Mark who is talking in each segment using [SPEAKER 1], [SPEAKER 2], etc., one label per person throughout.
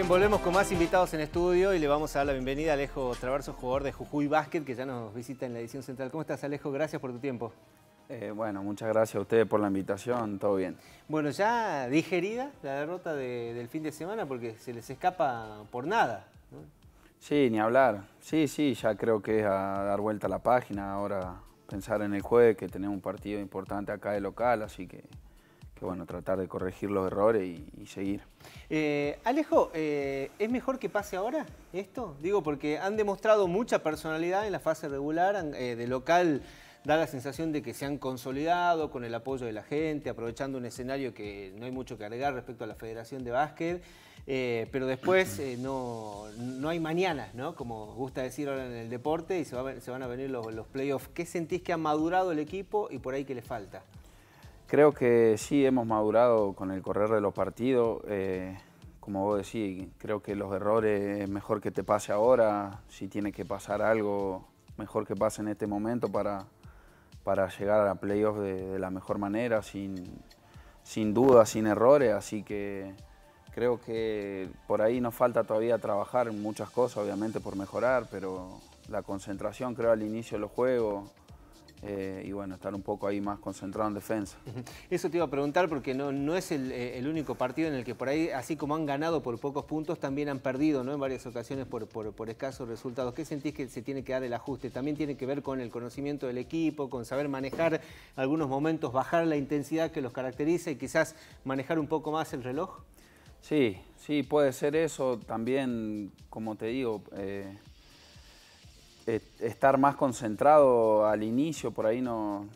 [SPEAKER 1] bien, volvemos con más invitados en estudio y le vamos a dar la bienvenida a Alejo Traverso, jugador de Jujuy Basket, que ya nos visita en la edición central. ¿Cómo estás, Alejo? Gracias por tu tiempo.
[SPEAKER 2] Eh, bueno, muchas gracias a ustedes por la invitación, todo bien.
[SPEAKER 1] Bueno, ya digerida la derrota del fin de semana porque se les escapa por nada.
[SPEAKER 2] Sí, ni hablar. Sí, sí, ya creo que es a dar vuelta a la página, ahora pensar en el jueves, que tenemos un partido importante acá de local, así que que bueno, tratar de corregir los errores y, seguir. Eh, Alejo, eh, ¿es
[SPEAKER 1] mejor que pase ahora esto? Digo, porque han demostrado mucha personalidad en la fase regular, eh, de local da la sensación de que se han consolidado con el apoyo de la gente, aprovechando un escenario que no hay mucho que agregar respecto a la Federación de Básquet, pero después no, hay mañanas, ¿no? Como gusta decir ahora en el deporte, y se, van a venir los, playoffs. ¿Qué sentís que ha madurado el equipo y por ahí qué le falta?
[SPEAKER 2] Creo que sí hemos madurado con el correr de los partidos. Eh, como vos decís, creo que los errores es mejor que te pase ahora. Si tiene que pasar algo, mejor que pase en este momento para, para llegar a playoffs de, de, la mejor manera, sin, sin dudas, sin errores. Así que creo que por ahí nos falta todavía trabajar muchas cosas, obviamente por mejorar, pero la concentración creo al inicio de los juegos eh, y bueno, estar un poco ahí más concentrado en defensa. Eso te iba a preguntar
[SPEAKER 1] porque no, no es eh, el, único partido en el que por ahí, así como han ganado por pocos puntos, también han perdido ¿no? en varias ocasiones por, escasos resultados. ¿Qué sentís que se tiene que dar el ajuste? También tiene que ver con el conocimiento del equipo, con saber manejar algunos momentos, bajar la intensidad que los caracteriza
[SPEAKER 2] y quizás manejar un poco más el reloj. Sí, sí, puede ser eso. También, como te digo, eh, eh, estar más concentrado al inicio, por ahí no,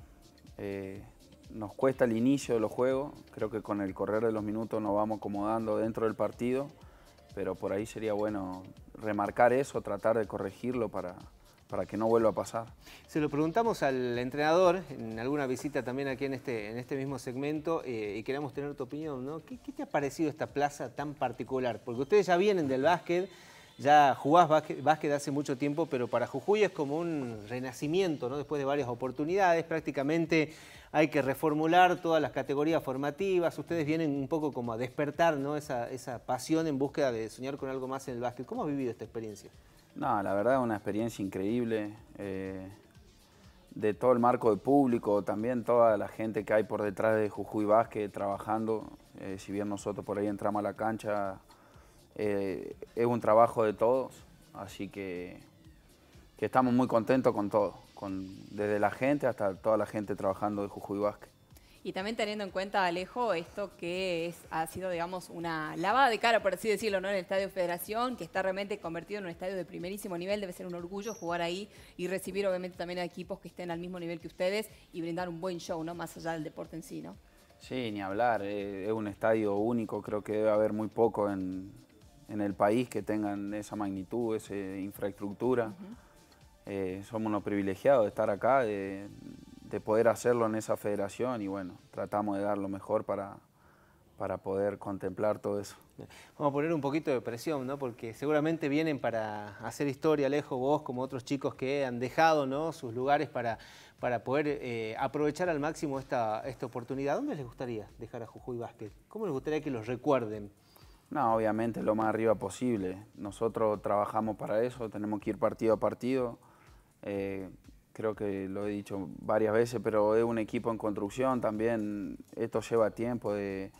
[SPEAKER 2] eh, nos cuesta el inicio de los juegos, creo que con el correr de los minutos nos vamos acomodando dentro del partido, pero por ahí sería bueno remarcar eso, tratar de corregirlo para, que no vuelva a pasar.
[SPEAKER 1] Se lo preguntamos al entrenador en alguna visita también aquí en este, en este mismo segmento eh, y queremos tener tu opinión, ¿no? ¿Qué, te ha parecido esta plaza tan particular? Porque ustedes ya vienen del básquet, ya jugás básquet, hace mucho tiempo, pero para Jujuy es como un renacimiento, ¿no? Después de varias oportunidades, prácticamente hay que reformular todas las categorías formativas. Ustedes vienen un poco como a despertar, ¿no? Esa, pasión en búsqueda de soñar con algo más en el básquet. ¿Cómo has vivido esta experiencia?
[SPEAKER 2] No, la verdad, es una experiencia increíble. Eh, de todo el marco de público, también toda la gente que hay por detrás de Jujuy Básquet trabajando. Eh, si bien nosotros por ahí entramos a la cancha eh, es un trabajo de todos, así que, que estamos muy contentos con todo, con, desde la gente hasta toda la gente trabajando de Jujuy Vasque
[SPEAKER 3] Y también teniendo en cuenta, Alejo, esto que es, ha sido, digamos, una lavada de cara, por así decirlo, ¿no? En el Estadio Federación, que está realmente convertido en un estadio de primerísimo nivel. Debe ser un orgullo jugar ahí y recibir, obviamente, también a equipos que estén al mismo nivel que ustedes y brindar un buen show, ¿no? Más allá del deporte en sí, ¿no?
[SPEAKER 2] Sí, ni hablar. Eh, es un estadio único. Creo que debe haber muy poco en, en el país que tengan esa magnitud, esa infraestructura. Eh, somos unos privilegiados de estar acá, de, poder hacerlo en esa federación y bueno, tratamos de dar lo mejor para, para poder contemplar todo eso.
[SPEAKER 1] Vamos a poner un poquito de presión, ¿no? Porque seguramente vienen para hacer historia, lejos vos, como otros chicos que han dejado ¿no? sus lugares para, para poder eh, aprovechar al máximo esta, esta oportunidad. ¿Dónde les gustaría dejar a Jujuy Básquet?
[SPEAKER 2] ¿Cómo les gustaría que los recuerden? No, obviamente, lo más arriba posible. Nosotros trabajamos para eso, tenemos que ir partido a partido. Eh, creo que lo he dicho varias veces, pero es un equipo en construcción también. Esto lleva tiempo de,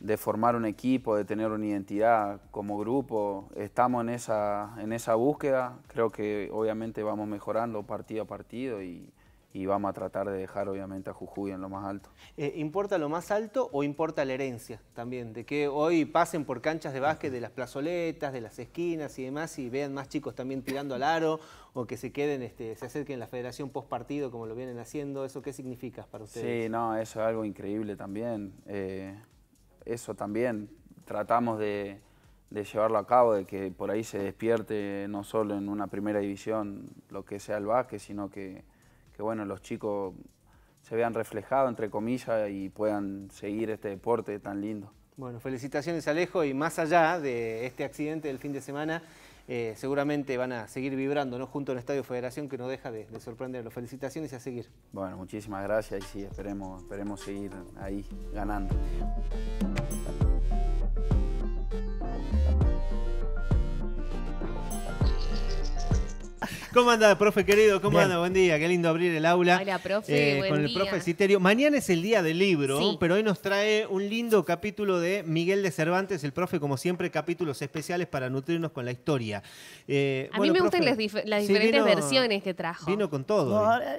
[SPEAKER 2] de formar un equipo, de tener una identidad como grupo. Estamos en esa, en esa búsqueda, creo que obviamente vamos mejorando partido a partido y, y vamos a tratar de dejar obviamente a Jujuy en lo más alto. Eh, ¿Importa lo más alto
[SPEAKER 1] o importa la herencia también? De que hoy pasen por canchas de básquet de las plazoletas, de las esquinas y demás y vean más chicos también tirando al aro o que se queden, este, se acerquen a la federación post partido como lo vienen haciendo. ¿Eso qué significa para ustedes? Sí,
[SPEAKER 2] no, eso es algo increíble también. Eh, eso también tratamos de, de llevarlo a cabo, de que por ahí se despierte no solo en una primera división lo que sea el básquet, sino que que bueno, los chicos se vean reflejados, entre comillas, y puedan seguir este deporte tan lindo.
[SPEAKER 1] Bueno, felicitaciones Alejo y más allá de este accidente del fin de semana, eh, seguramente van a seguir vibrando junto al Estadio Federación que no deja de, de
[SPEAKER 2] Felicitaciones y a seguir. Bueno, muchísimas gracias y sí, esperemos, esperemos seguir ahí ganando.
[SPEAKER 1] ¿Cómo anda, profe querido? ¿Cómo anda? Buen día, qué lindo abrir el aula. Hola, profe. Eh, con el profe Citerio. Mañana es el día del libro, pero hoy nos trae un lindo capítulo de Miguel de Cervantes, el profe, como siempre, capítulos especiales para nutrirnos con la historia. Eh, a mí me gustan las,
[SPEAKER 4] diferentes versiones que trajo.
[SPEAKER 1] Vino con todo.
[SPEAKER 4] ahora,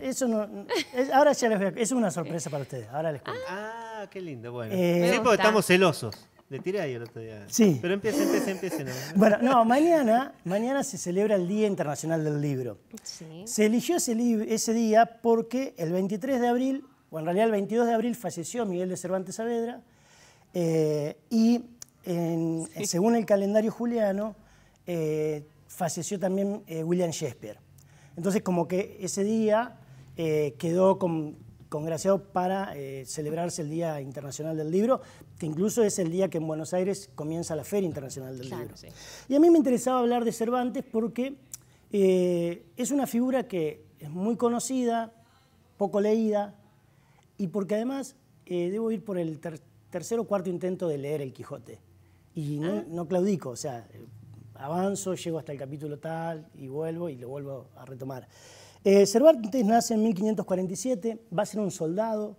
[SPEAKER 4] ya les voy a, Es una sorpresa para ustedes. Ahora les cuento. Ah, qué lindo.
[SPEAKER 1] Bueno. Eh, porque estamos celosos. Le tiré ahí el otro día. Sí. Pero empiece, empiece, empiece.
[SPEAKER 4] Bueno, no, mañana, mañana se celebra el Día Internacional del Libro. Sí. Se eligió ese, día porque el 23 de abril, o en realidad el 22 de abril, falleció Miguel de Cervantes Saavedra. Eh, y según el calendario juliano, eh, falleció también eh, William Shakespeare. Entonces, como que ese día quedó congraciado para celebrarse el Día Internacional del Libro, que incluso es el día que en Buenos Aires comienza la Feria Internacional del Libro. Y a mí me interesaba hablar de Cervantes porque eh, es una figura que es muy conocida, poco leída, y porque además eh, debo ir por el tercer o cuarto intento de leer El Quijote. Y no, ah. claudico, o sea, eh, avanzo, llego hasta el capítulo tal y vuelvo y lo vuelvo a retomar. Cervantes nace en 1547, va a ser un soldado,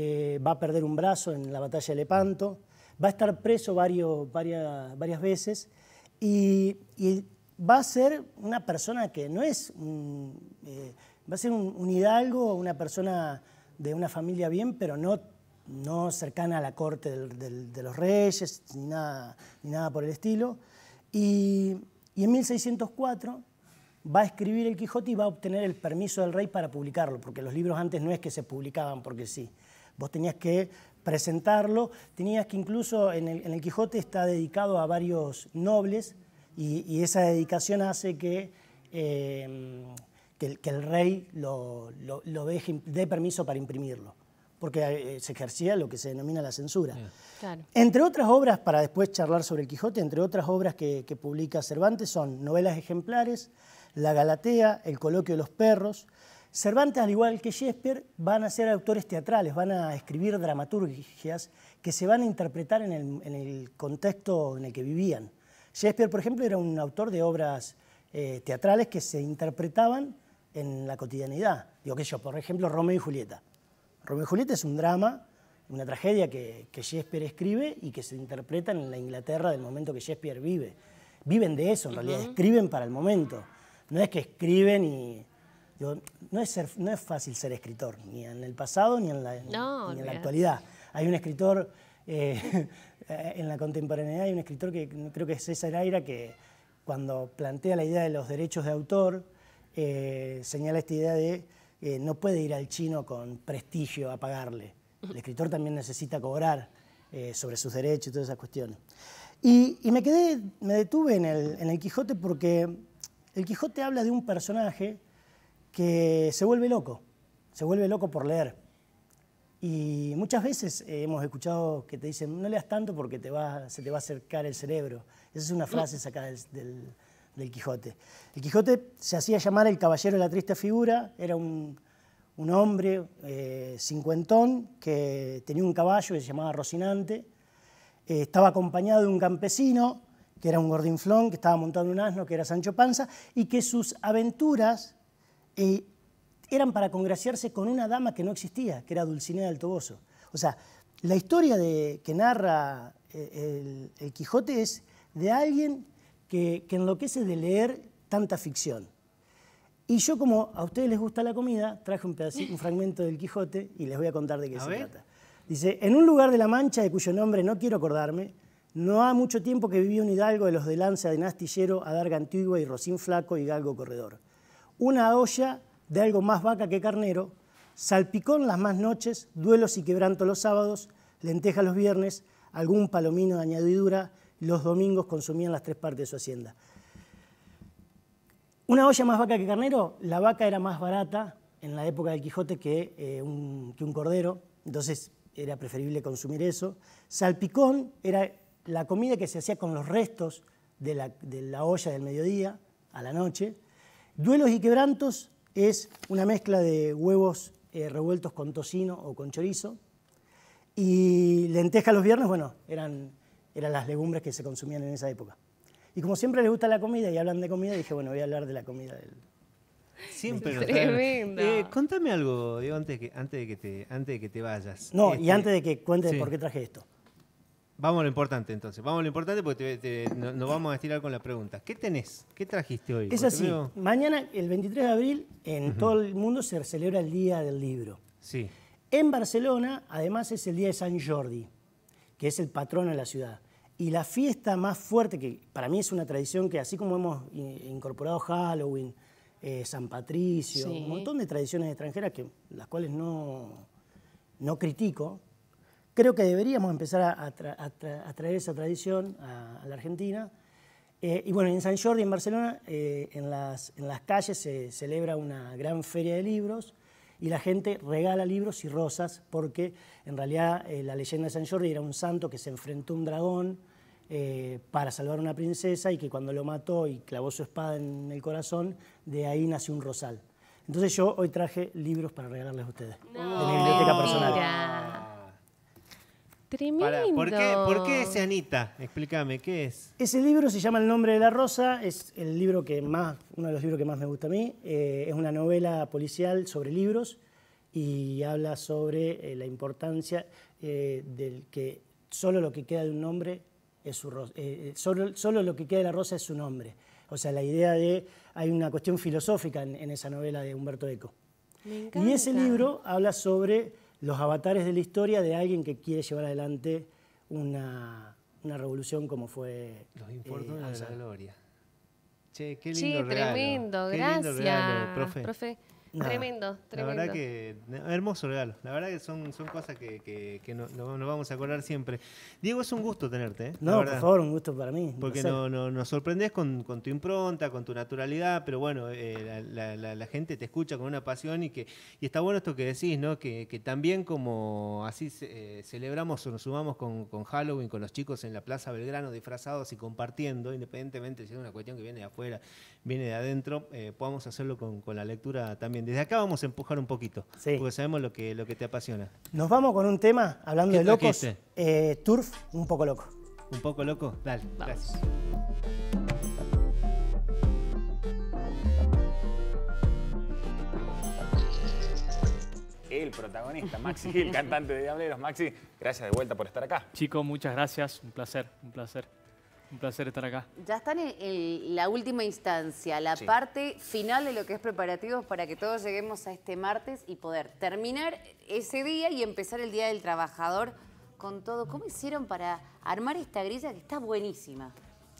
[SPEAKER 4] eh, va a perder un brazo en la batalla de Lepanto, va a estar preso varios, varias, varias, veces y, va a ser una persona que no es, eh, va a ser un, hidalgo, una persona de una familia bien, pero no, no cercana a la corte de los reyes ni nada, nada por el estilo. y en 1604 va a escribir el Quijote y va a obtener el permiso del rey para publicarlo, porque los libros antes no es que se publicaban porque sí. Vos tenías que presentarlo, tenías que incluso en el, Quijote está dedicado a varios nobles y, esa dedicación hace que, em, que, el, rey lo, dé permiso para imprimirlo porque eh, se ejercía lo que se denomina la censura. Entre otras obras, para después charlar sobre el Quijote, entre otras obras que, publica Cervantes son novelas ejemplares, La Galatea, El Coloquio de los Perros, Cervantes, al igual que Shakespeare, van a ser autores teatrales, van a escribir dramaturgias que se van a interpretar en el, contexto en el que vivían. Shakespeare, por ejemplo, era un autor de obras eh, teatrales que se interpretaban en la cotidianidad. Digo que yo, por ejemplo, Romeo y Julieta. Romeo y Julieta es un drama, una tragedia que, que Shakespeare escribe y que se interpreta en la Inglaterra del momento que Shakespeare vive. Viven de eso, en realidad, escriben para el momento. No es que escriben y no, es no es fácil ser escritor, ni en el pasado ni en la, actualidad. Hay un escritor, eh, en la contemporaneidad hay un escritor que creo que es César Aira, que cuando plantea la idea de los derechos de autor, eh, señala esta idea de que eh, no puede ir al chino con prestigio a pagarle. El escritor también necesita cobrar sobre sus derechos y todas esas cuestiones. Y, me quedé, me detuve en el Quijote porque el Quijote habla de un personaje que se vuelve loco, se vuelve loco por leer. Y muchas veces eh, hemos escuchado que te dicen, no leas tanto porque te se te va a acercar el cerebro. Esa es una frase sacada del, Quijote. El Quijote se hacía llamar el caballero de la triste figura, era un, hombre eh, cincuentón que tenía un caballo que se llamaba Rocinante, eh, estaba acompañado de un campesino, que era un gordinflón, que estaba montado en un asno, que era Sancho Panza, y que sus aventuras eran para congraciarse con una dama que no existía, que era Dulcinea del Toboso. O sea, la historia que narra eh, el, Quijote es de alguien que, enloquece de leer tanta ficción. Y yo, como a ustedes les gusta la comida, traje un, pedacito, un fragmento del Quijote y les voy a contar de qué se trata. Dice, en un lugar de La Mancha, de cuyo nombre no quiero acordarme, no ha mucho tiempo que vivía un hidalgo de los de lanza de Nastillero, Adarga Antigua y Rocín Flaco y Galgo Corredor una olla de algo más vaca que carnero, salpicón las más noches, duelos y quebranto los sábados, lentejas los viernes, algún palomino de añadidura, los domingos consumían las tres partes de su hacienda. Una olla más vaca que carnero, la vaca era más barata en la época del Quijote que, eh, un, que un cordero, entonces era preferible consumir eso. Salpicón era la comida que se hacía con los restos de la olla del mediodía a la noche. Duelos y quebrantos es una mezcla de huevos eh, revueltos con tocino o con chorizo. Y lentejas los viernes, bueno, eran, eran las legumbres que se consumían en esa época. Y como siempre les gusta la comida y hablan de comida, dije, bueno, voy a hablar de la comida del... Siempre tremenda eh, eh,
[SPEAKER 1] contame algo, antes, de que, antes, de que te, antes de que te vayas. No, y este, antes de que cuentes por qué traje esto. Vamos a lo importante entonces. Vamos a lo importante porque nos vamos a estirar con la pregunta. ¿Qué tenés? ¿Qué trajiste hoy? Es así.
[SPEAKER 4] Mañana, el 23 de abril, en todo el mundo se celebra el Día del Libro. Sí. En Barcelona, además, es el Día de San Jordi, que es el patrón de la ciudad. Y la fiesta más fuerte, que para mí es una tradición que así como hemos incorporado Halloween, eh, San Patricio, un montón de tradiciones extranjeras que, las cuales no, no critico, Creo que deberíamos empezar a, traer esa tradición a, la Argentina. Eh, y bueno, en San Jordi, en Barcelona, eh, en, las, en, las, calles se celebra una gran feria de libros y la gente regala libros y rosas porque en realidad eh, la leyenda de San Jordi era un santo que se enfrentó a un dragón para salvar a una princesa y que cuando lo mató y clavó su espada en el corazón, de ahí nació un rosal. Entonces yo hoy traje libros para regalarles a ustedes de mi biblioteca personal. Tremendo. ¿por, qué, ¿Por ese
[SPEAKER 1] Anita? Explícame, ¿qué es?
[SPEAKER 4] Ese libro se llama El nombre de la rosa, es el libro que más, uno de los libros que más me gusta a mí. Eh, es una novela policial sobre libros y habla sobre eh, la importancia eh, del que solo lo que queda de un nombre es su rosa, eh, solo, solo, lo que queda de la rosa es su nombre. O sea, la idea de, hay una cuestión filosófica en, en esa novela de Humberto Eco. Me encanta. Y ese libro habla sobre los avatares de la historia de alguien que quiere llevar adelante una, revolución como fue. Los eh, de la gloria. Che, qué lindo sí, tremendo, gracias. profe.
[SPEAKER 5] Tremendo, tremendo. La
[SPEAKER 1] verdad que hermoso regalo. La verdad que son, cosas que, nos vamos a acordar siempre. Diego, es un gusto tenerte. ¿eh? No, por favor, un gusto para mí. Porque nos sorprendes con, tu impronta, con tu naturalidad, pero bueno, eh, la, gente te escucha con una pasión y que está bueno esto que decís, ¿no? Que, también como así eh, celebramos o nos sumamos con, Halloween, con los chicos en la Plaza Belgrano disfrazados y compartiendo, independientemente si es una cuestión que viene de afuera, viene de adentro, podamos hacerlo con la lectura también desde acá vamos a empujar un poquito, porque sabemos lo que, lo que te apasiona.
[SPEAKER 4] Nos vamos con un tema, hablando de locos, eh, Turf, un poco loco. ¿Un poco loco? Dale, gracias.
[SPEAKER 6] el protagonista, Maxi, el cantante de Diableros. Maxi, gracias de vuelta por estar acá.
[SPEAKER 7] Chicos, muchas gracias. Un placer, un placer. Un placer estar acá.
[SPEAKER 6] Ya están en,
[SPEAKER 3] la última instancia, la parte final de lo que es preparativos para que todos lleguemos a este martes y poder terminar ese día y empezar el Día del Trabajador con todo. ¿Cómo hicieron para armar esta grilla que está buenísima?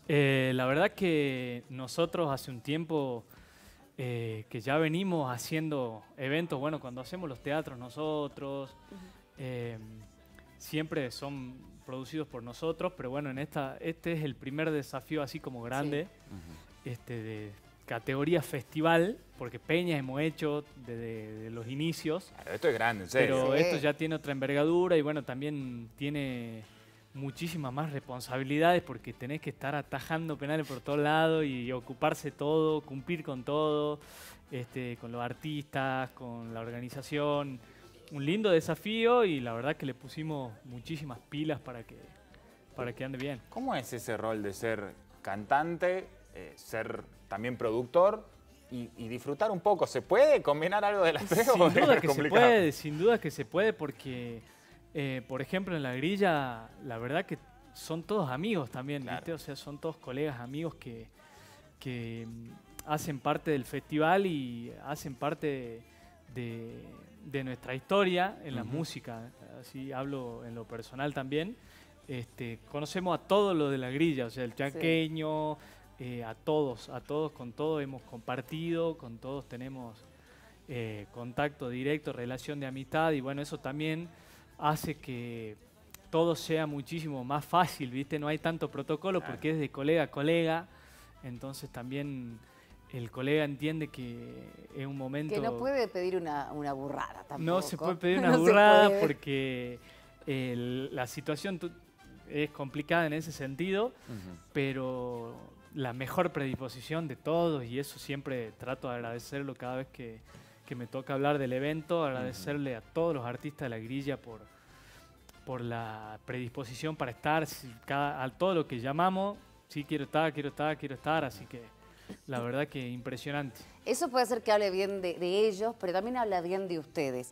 [SPEAKER 7] Eh, la verdad que nosotros hace un tiempo eh, que ya venimos haciendo eventos, bueno, cuando hacemos los teatros nosotros, eh, siempre son producidos por nosotros, pero bueno, en esta, este es el primer desafío así como grande, este, de categoría festival, porque Peña hemos hecho desde los inicios. esto es grande, en serio. Pero esto ya tiene otra envergadura y bueno, también tiene muchísimas más responsabilidades porque tenés que estar atajando penales por todos lados y ocuparse todo, cumplir con todo, este, con los artistas, con la organización un lindo desafío y la verdad que le pusimos muchísimas pilas para que,
[SPEAKER 6] para que ande bien. ¿Cómo es ese rol de ser cantante, eh, ser también productor y, disfrutar un poco? ¿Se puede combinar algo de las tres? Sin duda que se puede,
[SPEAKER 7] sin duda que se puede porque, eh, por ejemplo, en la grilla la verdad que son todos amigos también, ¿viste? O sea, son todos colegas, amigos que, que mm, hacen parte del festival y hacen parte de de nuestra historia en la música, así hablo en lo personal también. Este, conocemos a todos los de la grilla, o sea, el chaqueño, eh, a todos, a todos, con todos hemos compartido, con todos tenemos eh, contacto directo, relación de amistad, y bueno, eso también hace que todo sea muchísimo más fácil, ¿viste? No hay tanto protocolo porque es de colega a colega, entonces también el colega entiende que es un momento... Que no
[SPEAKER 3] puede pedir una, burrada tampoco. No se puede pedir una burrada
[SPEAKER 7] porque la situación es complicada en ese sentido, pero la mejor predisposición de todos, y eso siempre trato de agradecerlo cada vez que, me toca hablar del evento, agradecerle a todos los artistas de la grilla por, por la predisposición para estar, a todo lo que llamamos, sí quiero estar, quiero estar, quiero estar, así que la verdad que impresionante.
[SPEAKER 3] Eso puede hacer que hable bien de, ellos, pero también habla bien de ustedes.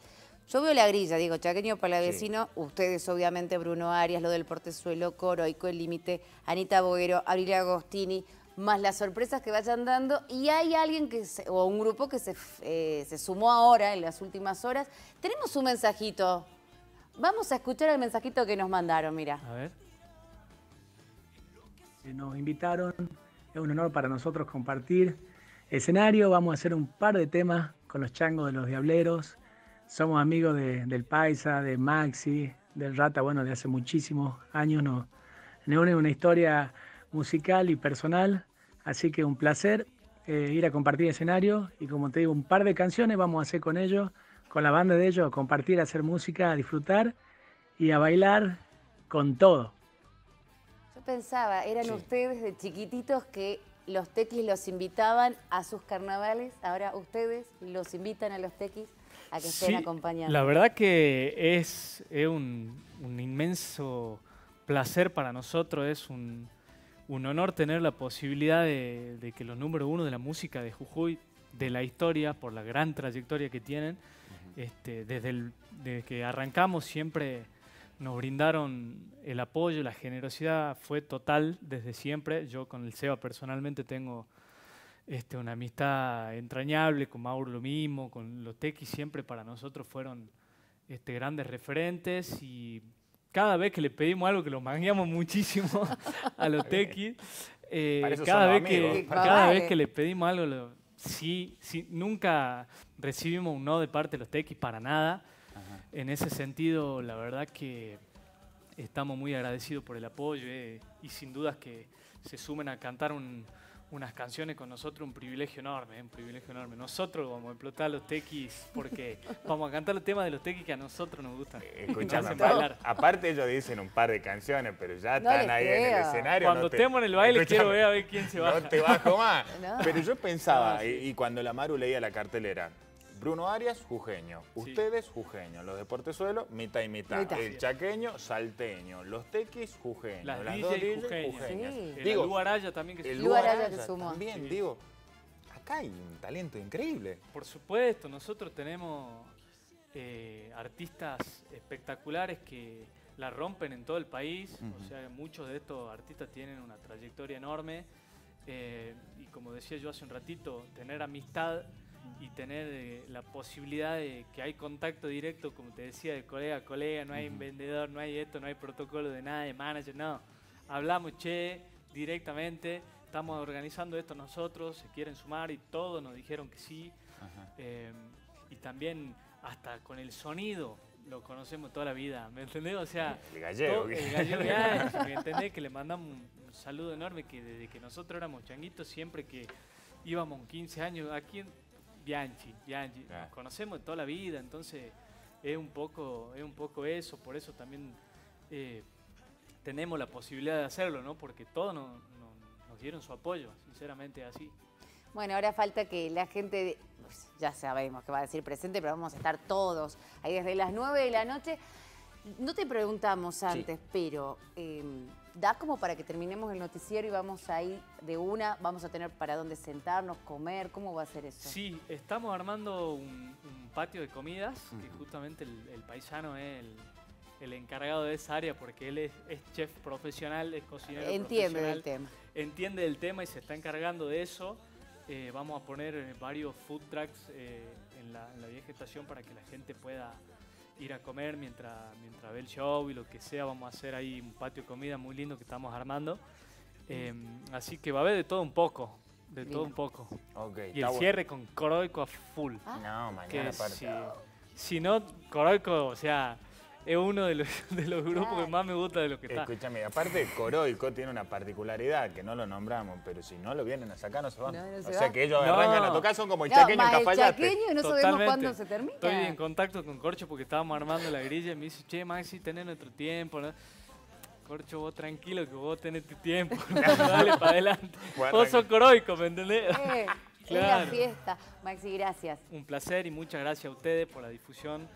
[SPEAKER 3] Yo veo la grilla, digo, Chaqueño Palavecino, ustedes obviamente, Bruno Arias, lo del Portezuelo, Coroico, El Límite, Anita Boguero, Abril Agostini, más las sorpresas que vayan dando. Y hay alguien que o un grupo que eh, se, sumó ahora, en las últimas horas. Tenemos un mensajito. Vamos a escuchar el mensajito que nos mandaron,
[SPEAKER 5] mira. A ver.
[SPEAKER 7] Nos invitaron es un honor para nosotros compartir escenario. Vamos a hacer un par de temas con los changos de los diableros. Somos amigos del Paisa, de Maxi, del Rata, bueno, de hace muchísimos años. Nos, une una historia musical y personal. Así que un placer eh, ir a compartir escenario y como te digo, un par de canciones vamos a hacer con ellos, con la banda de ellos, compartir, hacer música, a disfrutar y a bailar
[SPEAKER 4] con todo
[SPEAKER 3] pensaba, eran ustedes de chiquititos que los tequis los invitaban a sus carnavales, ahora ustedes los invitan a los tequis a que estén sí, La
[SPEAKER 7] verdad que es, un, inmenso placer para nosotros, es un, honor tener la posibilidad de, que los número uno de la música de Jujuy, de la historia, por la gran trayectoria que tienen, este, desde que arrancamos siempre nos brindaron el apoyo, la generosidad fue total desde siempre. Yo con el SEBA personalmente tengo este, una amistad entrañable, con Mauro lo mismo, con los tequis siempre para nosotros fueron este, grandes referentes y cada vez que le pedimos algo que lo mangueamos muchísimo a los tequis, eh, cada, vez que, cada vez que le pedimos algo, sí, sí, nunca recibimos un no de parte de los tequis para nada en ese sentido, la verdad que estamos muy agradecidos por el apoyo eh, y sin dudas que se sumen a cantar unas canciones con nosotros, un privilegio enorme, eh, un privilegio enorme. Nosotros vamos a explotar los tequis porque vamos a cantar los temas de los tequis que a nosotros nos gustan. Eh, aparte
[SPEAKER 6] ellos dicen un par de canciones, pero ya están ahí en el escenario. Cuando estemos en el baile quiero ver a ver quién se baja. No te bajo más. Pero yo pensaba, y cuando la Maru leía la cartelera, Bruno Arias, jujeño. Ustedes, jujeño. Los deportes suelo, mitad y mitad. El chaqueño, salteño. Los tequis, jujeño. Las, Las Digo, el Araya también. Que el que sumó. digo, acá hay un talento increíble. Por
[SPEAKER 7] supuesto, nosotros tenemos eh, artistas espectaculares que la rompen en todo el país. O sea, muchos de estos artistas tienen una trayectoria enorme. Eh, y como decía yo hace un ratito, tener amistad y tener eh, la posibilidad de que hay contacto directo, como te decía, de colega a colega, no hay vendedor, no hay esto, no hay protocolo de nada, de manager, no. Hablamos, che, directamente, estamos organizando esto nosotros, se quieren sumar y todos nos dijeron que sí. Eh, y también hasta con el sonido, lo conocemos toda la vida, ¿me entendés? O sea, el gallego, gallego ¿me entendés? Que le mandamos un saludo enorme, que desde que nosotros éramos changuitos, siempre que íbamos 15 años, aquí en... Bianchi, Bianchi. conocemos de toda la vida, entonces es un poco, es un poco eso, por eso también eh, tenemos la posibilidad de hacerlo, ¿no? Porque todos nos, dieron su apoyo, sinceramente así.
[SPEAKER 3] Bueno, ahora falta que la gente, pues, ya sabemos que va a decir presente, pero vamos a estar todos ahí desde las 9 de la noche. No te preguntamos antes, pero em, da como para que terminemos el noticiero y vamos ahí de una, vamos a tener para dónde sentarnos, comer, ¿cómo va a ser eso?
[SPEAKER 7] Sí, estamos armando un, patio de comidas, que justamente el, paisano es el, encargado de esa área porque él es, chef profesional, es cocinero entiende el tema. Entiende el tema y se está encargando de eso. Eh, vamos a poner varios food trucks eh, en, la, en la vieja estación para que la gente pueda ir a comer mientras, mientras ve el show y lo que sea. Vamos a hacer ahí un patio de comida muy lindo que estamos armando. Em, así que va a haber de todo un poco. De todo un poco. y el cierre con Coroico a full. Ah. No, mañana si, no, Coroico, o sea, es uno de los, de los grupos que más me gusta de los que está. Escúchame, aparte Coroico
[SPEAKER 6] tiene una particularidad que no lo nombramos, pero si no lo vienen a sacar no se van. o sea que ellos arrancan a tocar, son como el chaqueño en Cafayate. El chaqueño no sabemos cuándo se termina. Estoy en
[SPEAKER 7] contacto con Corcho porque estábamos armando la grilla y me dice, che, Maxi, tenés nuestro tiempo, ¿no? Corcho, vos tranquilo que vos tenés tu tiempo. Dale para adelante. vos sos coroico, ¿me entendés? Eh, claro. la
[SPEAKER 3] fiesta. Maxi, gracias.
[SPEAKER 7] Un placer y muchas gracias a ustedes por la difusión.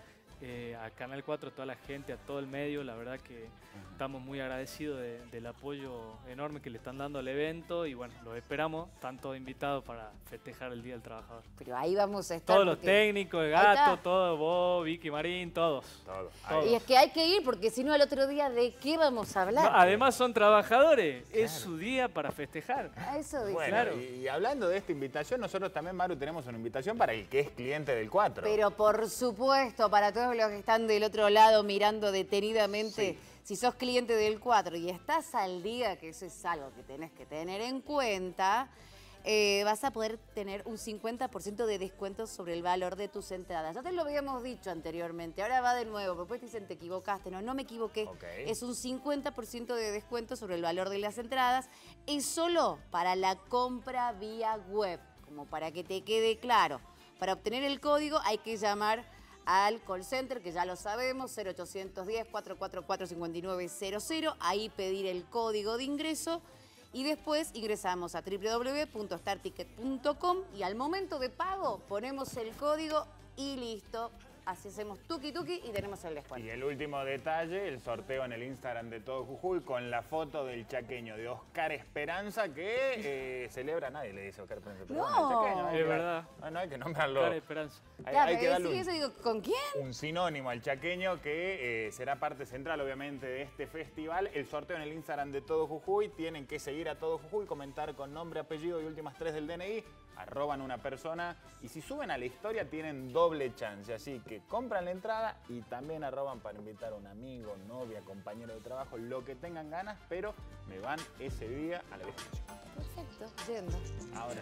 [SPEAKER 7] Eh, a Canal 4, a toda la gente, a todo el medio. La verdad que estamos muy agradecidos del apoyo enorme que le están dando al evento y bueno, los esperamos. Están todos invitados para festejar el Día del Trabajador. Pero
[SPEAKER 3] ahí vamos a estar. Todos los técnicos, el gato,
[SPEAKER 7] todo, vos, Vicky Marín, todos. Todos. Y es
[SPEAKER 3] que hay que ir porque si no el otro día de qué vamos a hablar.
[SPEAKER 6] además son trabajadores, es su día para festejar.
[SPEAKER 3] Eso dice. y,
[SPEAKER 6] y hablando de esta invitación, nosotros también, Maru, tenemos una invitación para el que es cliente del 4. Pero por
[SPEAKER 3] supuesto, para todos los que están del otro lado mirando detenidamente. Si sos cliente del 4 y estás al día, que eso es algo que tenés que tener en cuenta, eh, vas a poder tener un 50% de descuento sobre el valor de tus entradas. Ya te lo habíamos dicho anteriormente, ahora va de nuevo, porque dicen te equivocaste, no, no me equivoqué. Es un 50% de descuento sobre el valor de las entradas y solo para la compra vía web, como para que te quede claro. Para obtener el código hay que llamar al call center, que ya lo sabemos, 0810-444-5900. Ahí pedir el código de ingreso y después ingresamos a www.starticket.com y al momento de pago ponemos el código y listo así hacemos tuki tuki y tenemos el
[SPEAKER 6] descuento. Y el último detalle, el sorteo en el Instagram de Todo Jujuy con la foto del chaqueño de Oscar Esperanza que eh, celebra, nadie le dice Oscar Esperanza. no, es verdad. No, hay que nombrarlo. Oscar Esperanza. Hay, claro, hay que darle eso, digo, ¿con quién? Un sinónimo al chaqueño que eh, será parte central obviamente de este festival. El sorteo en el Instagram de Todo Jujuy, tienen que seguir a Todo Jujuy, comentar con nombre, apellido y últimas tres del DNI arroban una persona y si suben a la historia tienen doble chance. Así que compran la entrada y también arroban para invitar a un amigo, novia, compañero de trabajo, lo que tengan ganas, pero me van ese día a la despacho.
[SPEAKER 3] Perfecto, yendo.
[SPEAKER 6] Ahora.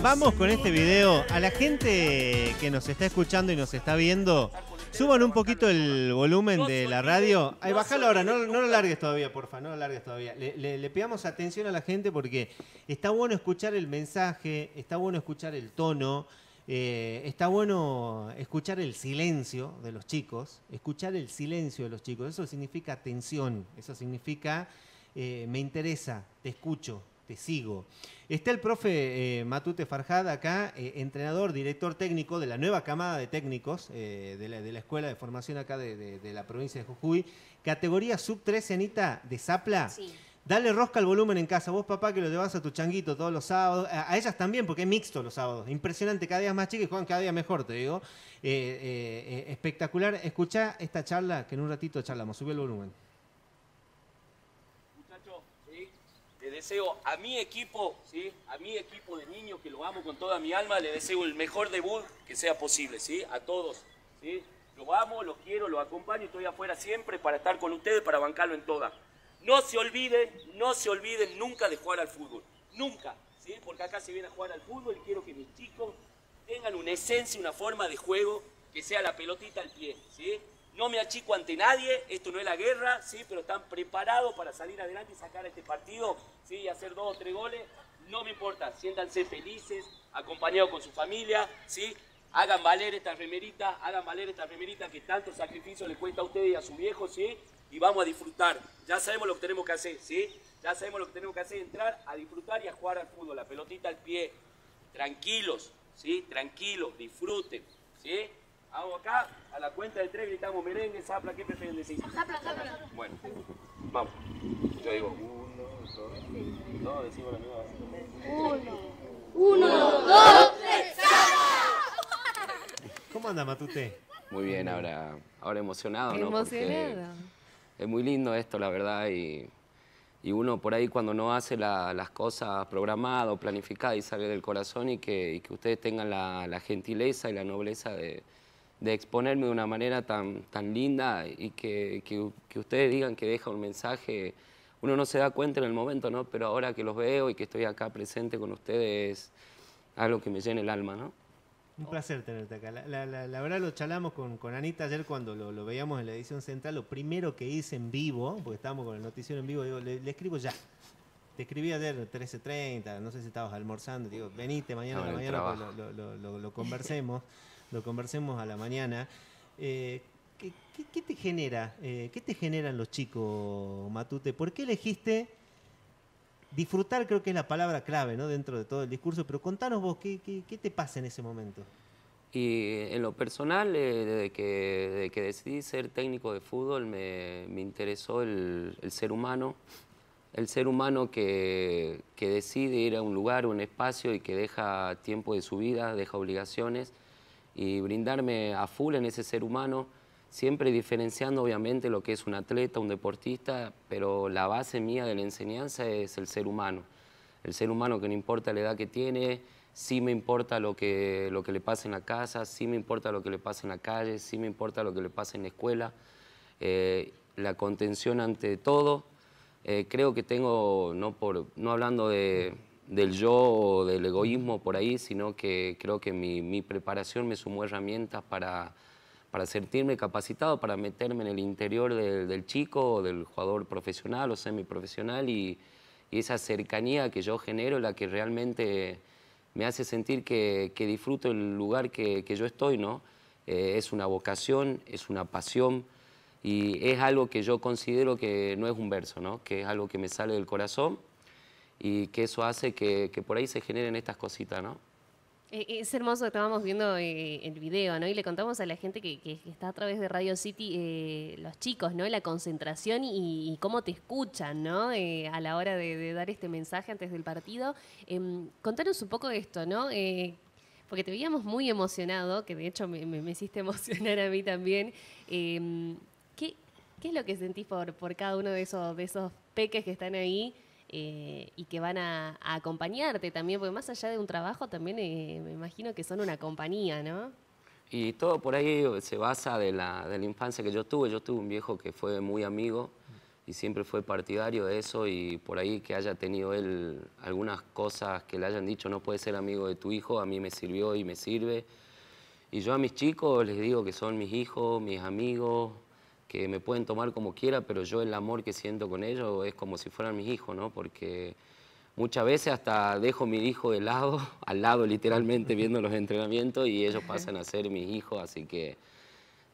[SPEAKER 1] Vamos con este video. A la gente que nos está escuchando y nos está viendo, suban un poquito el volumen de la radio. Ay, ahora, no, lo largues todavía, porfa, no lo largues todavía. Le, le, atención a la gente porque está bueno escuchar el mensaje, está bueno escuchar el tono. Eh, está bueno escuchar el silencio de los chicos, escuchar el silencio de los chicos, eso significa atención, eso significa eh, me interesa, te escucho, te sigo. Está el profe eh, Matute Farjad acá, eh, entrenador, director técnico de la nueva camada de técnicos eh, de, la, Escuela de Formación acá de, la provincia de Jujuy, categoría sub-13, Anita, de Zapla. Dale rosca al volumen en casa. Vos, papá, que lo llevas a tu changuito todos los sábados. A, ellas también, porque es mixto los sábados. Impresionante, cada día más chicas juegan cada día mejor, te digo. espectacular. Escucha esta charla que en un ratito charlamos. Sube el volumen.
[SPEAKER 8] deseo a mi equipo, ¿sí? a mi equipo de niños que lo amo con toda mi alma, le deseo el mejor debut que sea posible, ¿sí? a todos. ¿sí? Los amo, los quiero, los acompaño, estoy afuera siempre para estar con ustedes, para bancarlo en toda. No se olviden, no se olviden nunca de jugar al fútbol, nunca, ¿sí? porque acá se viene a jugar al fútbol y quiero que mis chicos tengan una esencia, una forma de juego que sea la pelotita al pie. ¿sí? No me achico ante nadie, esto no es la guerra, sí, pero están preparados para salir adelante y sacar este partido, sí, y hacer dos o tres goles. No me importa, siéntanse felices, acompañados con su familia, sí. Hagan valer esta remerita, hagan valer esta remerita que tanto sacrificio le cuesta a ustedes y a su viejo, sí. Y vamos a disfrutar. Ya sabemos lo que tenemos que hacer, sí. Ya sabemos lo que tenemos que hacer, entrar a disfrutar y a jugar al fútbol, la pelotita al pie. Tranquilos, sí, tranquilos, disfruten, sí. Vamos acá, a la cuenta de tres gritamos merengue, zapla, ¿qué prefieren decir? Zapla, zapla.
[SPEAKER 9] Bueno, vamos. Yo digo uno, dos, tres. decimos la misma
[SPEAKER 8] Uno.
[SPEAKER 4] Uno, dos, tres, zapla.
[SPEAKER 9] ¿Cómo anda Matute? Muy bien, ahora, ahora emocionado, ¿no? Emocionado. es muy lindo esto, la verdad, y, y uno por ahí cuando no hace las cosas programadas o planificadas y sale del corazón y que, ustedes tengan la gentileza y la nobleza de, de exponerme de una manera tan, tan linda y que, que, ustedes digan que deja un mensaje. Uno no se da cuenta en el momento, ¿no? Pero ahora que los veo y que estoy acá presente con ustedes, algo que me llena el alma, ¿no?
[SPEAKER 1] Un placer tenerte acá. La, la, la, verdad lo charlamos con, con, Anita ayer cuando lo, veíamos en la edición central. Lo primero que hice en vivo, porque estábamos con el noticiero en vivo, digo, le, escribo ya. Te escribí ayer 13.30, no sé si estabas almorzando, digo, venite mañana pues lo, lo, lo conversemos. lo conversemos a la mañana. Eh, ¿qué, te genera? Eh, ¿Qué te generan los chicos, Matute? ¿Por qué elegiste disfrutar? Creo que es la palabra clave dentro de todo el discurso, pero contanos vos, ¿qué, te pasa en ese momento?
[SPEAKER 9] Y en lo personal, eh, desde, que, decidí ser técnico de fútbol, me, interesó el, ser humano, el ser humano que, que decide ir a un lugar, un espacio y que deja tiempo de su vida, deja obligaciones y brindarme a full en ese ser humano, siempre diferenciando obviamente lo que es un atleta, un deportista, pero la base mía de la enseñanza es el ser humano. El ser humano que no importa la edad que tiene, sí me importa lo que, lo que le pasa en la casa, sí me importa lo que le pasa en la calle, sí me importa lo que le pasa en la escuela, eh, la contención ante todo. Eh, creo que tengo, no, por, no hablando de del yo o del egoísmo por ahí, sino que creo que mi, preparación me sumó herramientas para, para, sentirme capacitado, para meterme en el interior del, chico o del jugador profesional o semiprofesional y, y esa cercanía que yo genero la que realmente me hace sentir que, disfruto el lugar que, yo estoy, ¿no? Eh, es una vocación, es una pasión y es algo que yo considero que no es un verso, ¿no? Que es algo que me sale del corazón y que eso hace que, por ahí se generen estas cositas, ¿no?
[SPEAKER 5] E, es hermoso, estábamos viendo eh, el video, ¿no? Y le contamos a la gente que, está a través de Radio City, eh, los chicos, ¿no? La concentración y, cómo te escuchan, ¿no? Eh, a la hora de, dar este mensaje antes del partido. Em, contanos un poco esto, ¿no? porque te veíamos muy emocionado, que de hecho me, hiciste emocionar a mí también. Em, ¿qué, es lo que sentís por, cada uno de esos, de esos peques que están ahí? Eh, y que van a, acompañarte también, porque más allá de un trabajo también eh, me imagino que son una compañía, ¿no?
[SPEAKER 9] Y todo por ahí se basa de la, de la, infancia que yo tuve. Yo tuve un viejo que fue muy amigo y siempre fue partidario de eso y por ahí que haya tenido él algunas cosas que le hayan dicho no puedes ser amigo de tu hijo, a mí me sirvió y me sirve. Y yo a mis chicos les digo que son mis hijos, mis amigos, que me pueden tomar como quiera, pero yo el amor que siento con ellos es como si fueran mis hijos, ¿no? Porque muchas veces hasta dejo mi hijo de lado, al lado literalmente viendo los entrenamientos y ellos pasan a ser mis hijos, así que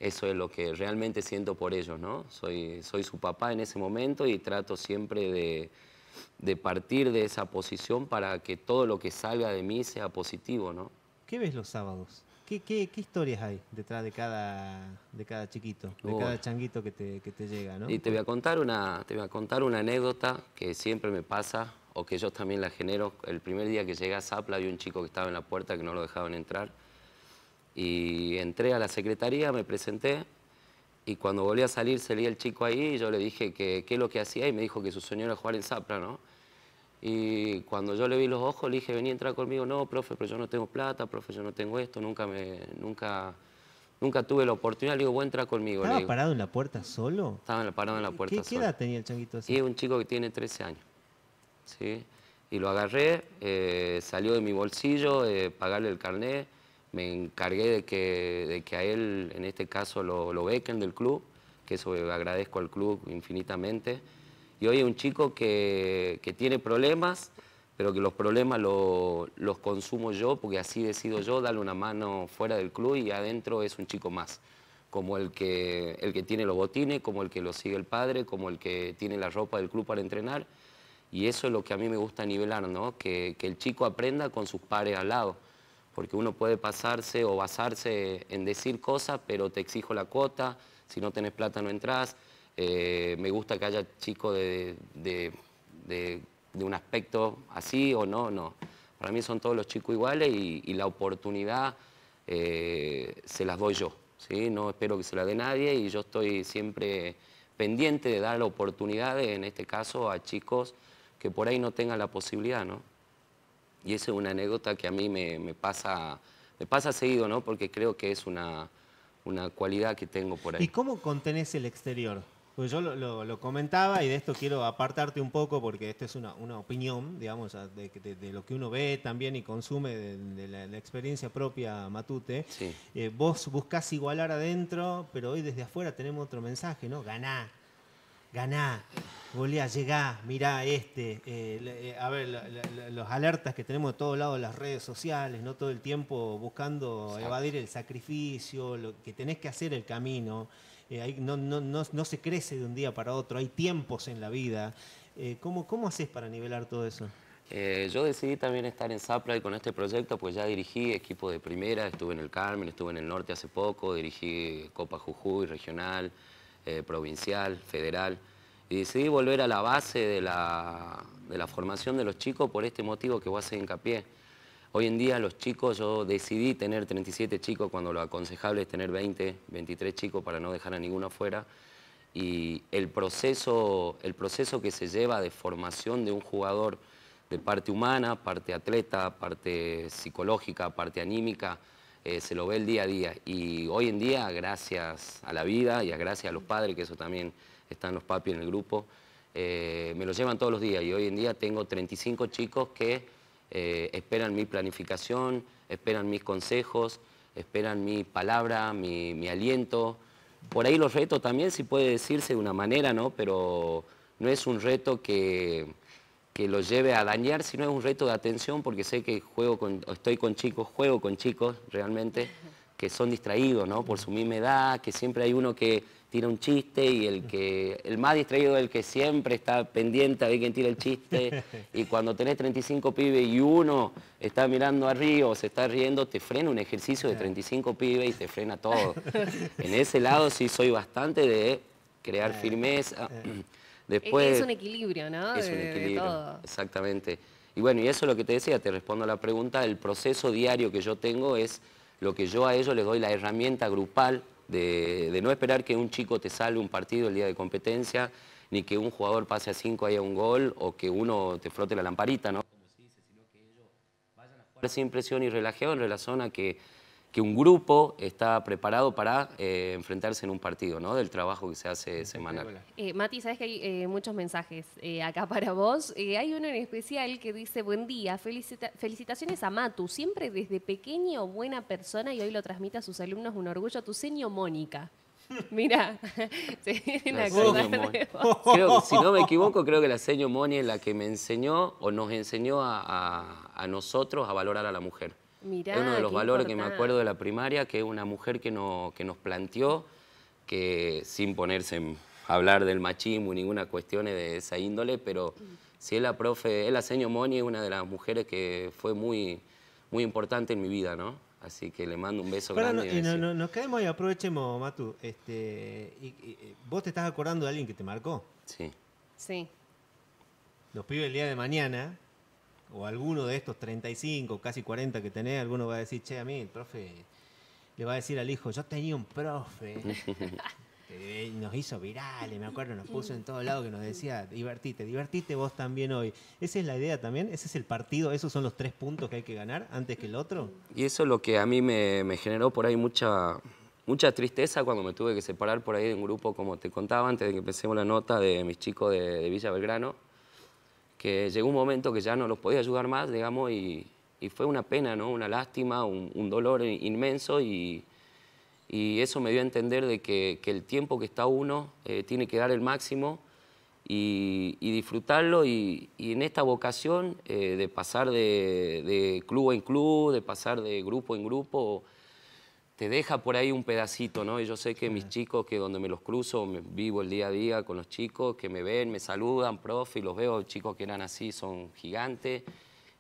[SPEAKER 9] eso es lo que realmente siento por ellos, ¿no? Soy, soy su papá en ese momento y trato siempre de, de partir de esa posición para que todo lo que salga de mí sea positivo, ¿no?
[SPEAKER 1] ¿Qué ves los sábados? ¿Qué, historias hay detrás de cada, de cada chiquito, de cada changuito que te,
[SPEAKER 9] llega? Y te voy, a contar una, te voy a contar una anécdota que siempre me pasa o que yo también la genero. El primer día que llegué a Zapla había un chico que estaba en la puerta que no lo dejaban entrar. Y entré a la secretaría, me presenté y cuando volví a salir, salía el chico ahí y yo le dije qué es lo que hacía y me dijo que su sueño era jugar en Zapla, ¿no? Y cuando yo le vi los ojos, le dije, vení a entrar conmigo. No, profe, pero yo no tengo plata, profe, yo no tengo esto, nunca me... Nunca, nunca tuve la oportunidad, le digo, vos entra conmigo. ¿Estaba
[SPEAKER 1] parado en la puerta solo?
[SPEAKER 9] Estaba parado en la puerta ¿Qué, qué edad
[SPEAKER 1] tenía el changuito así?
[SPEAKER 9] Y un chico que tiene 13 años. ¿sí? Y lo agarré, eh, salió de mi bolsillo, eh, pagarle el carnet, me encargué de que, de que a él, en este caso, lo, lo bequen del club, que eso agradezco al club infinitamente. Y hoy hay un chico que, tiene problemas, pero que los problemas los consumo yo, porque así decido yo dale una mano fuera del club y adentro es un chico más, como el que, el que tiene los botines, como el que lo sigue el padre, como el que tiene la ropa del club para entrenar. Y eso es lo que a mí me gusta nivelar, ¿no? que, que el chico aprenda con sus pares al lado, porque uno puede pasarse o basarse en decir cosas, pero te exijo la cuota, si no tenés plata no entras eh, me gusta que haya chicos de, un aspecto así o no, no. Para mí son todos los chicos iguales y, la oportunidad eh, se las doy yo. ¿sí? No espero que se la dé nadie y yo estoy siempre pendiente de dar oportunidades, en este caso, a chicos que por ahí no tengan la posibilidad, ¿no? Y esa es una anécdota que a mí me, pasa, me pasa seguido, ¿no? Porque creo que es una, una cualidad que tengo por ahí. ¿Y
[SPEAKER 1] cómo contenés el exterior? Pues yo lo, comentaba y de esto quiero apartarte un poco porque esto es una, opinión, digamos, de, lo que uno ve también y consume de, la, experiencia propia Matute. Eh, vos buscás igualar adentro, pero hoy desde afuera tenemos otro mensaje, ¿no? Ganá, ganá, a llegá, mirá este. Eh, eh, a ver, los alertas que tenemos de todos lados, las redes sociales, no todo el tiempo buscando evadir el sacrificio, lo que tenés que hacer el camino. Eh, no, no, se crece de un día para otro, hay tiempos en la vida. Eh, ¿cómo, haces para nivelar todo eso?
[SPEAKER 9] Eh, yo decidí también estar en Zapra y con este proyecto, pues ya dirigí equipo de primera, estuve en el Carmen, estuve en el norte hace poco, dirigí Copa Jujuy, regional, provincial, federal. Y decidí volver a la base de la, de la, formación de los chicos por este motivo que voy a hacer hincapié. Hoy en día los chicos, yo decidí tener 37 chicos cuando lo aconsejable es tener 20, 23 chicos para no dejar a ninguno afuera. Y el proceso, el proceso que se lleva de formación de un jugador de parte humana, parte atleta, parte psicológica, parte anímica, eh, se lo ve el día a día. Y hoy en día, gracias a la vida y gracias a los padres, que eso también están los papis en el grupo, eh, me lo llevan todos los días. Y hoy en día tengo 35 chicos que eh, esperan mi planificación, esperan mis consejos, esperan mi palabra, mi, aliento. Por ahí los retos también, si puede decirse de una manera, ¿no? Pero no es un reto que, que lo lleve a dañar, sino es un reto de atención, porque sé que juego con, estoy con chicos, juego con chicos realmente, que son distraídos, ¿no? Por su misma edad, que siempre hay uno que tira un chiste y el que el más distraído del que siempre está pendiente a ver quién tira el chiste y cuando tenés 35 pibes y uno está mirando arriba o se está riendo, te frena un ejercicio de 35 pibes y te frena todo. En ese lado sí soy bastante de crear firmeza. Eh. Después, es un
[SPEAKER 5] equilibrio, ¿no? Es un equilibrio,
[SPEAKER 9] exactamente. Y bueno, y eso es lo que te decía, te respondo a la pregunta, el proceso diario que yo tengo es lo que yo a ellos les doy la herramienta grupal de, no esperar que un chico te salve un partido el día de competencia, ni que un jugador pase a cinco haya un gol o que uno te frote la lamparita, ¿no? Como impresión y relajeo en relación a que que un grupo está preparado para eh, enfrentarse en un partido, ¿no? Del trabajo que se hace semanal.
[SPEAKER 5] Eh, Mati, sabes que hay eh, muchos mensajes acá para vos. hay uno en especial que dice, buen día, felicitaciones a Matu, siempre desde pequeño buena persona y hoy lo transmite a sus alumnos un orgullo, tu seño Mónica. Mira, si no
[SPEAKER 9] me equivoco, creo que la seño Mónica es la que me enseñó o nos enseñó a nosotros a valorar a la mujer
[SPEAKER 5] uno de los valores que me acuerdo de
[SPEAKER 9] la primaria, que es una mujer que, no, que nos planteó que sin ponerse a hablar del machismo y ninguna cuestión de esa índole, pero mm. sí la profe, la señor Moni es una de las mujeres que fue muy, muy importante en mi vida, ¿no? Así que le mando un beso grande. y nos
[SPEAKER 1] quedemos y aprovechemos, Matu. Este, eh, ¿Vos te estás acordando de alguien que te marcó? Sí. Sí. Los pibes el día de mañana o alguno de estos 35, casi 40 que tenés, alguno va a decir, che, a mí, el profe, le va a decir al hijo, yo tenía un profe. que nos hizo virales, me acuerdo, nos puso en mm. todo lado que nos decía, divertite, divertite vos también hoy. Esa es la idea también, ese es el partido, esos son los tres puntos que hay que ganar antes que el otro.
[SPEAKER 9] Y eso es lo que a mí me, generó por ahí mucha, mucha tristeza cuando me tuve que separar por ahí de un grupo, como te contaba antes de que empecemos la nota, de mis chicos de Villa Belgrano, que llegó un momento que ya no los podía ayudar más, digamos, y, fue una pena, ¿no? Una lástima, un, dolor inmenso y, eso me dio a entender de que, el tiempo que está uno eh, tiene que dar el máximo y, disfrutarlo y, en esta vocación eh, de pasar de, club en club, de pasar de grupo en grupo te deja por ahí un pedacito, ¿no? Y yo sé que mis chicos, que donde me los cruzo, me, vivo el día a día con los chicos, que me ven, me saludan, profe, y los veo, chicos que eran así, son gigantes.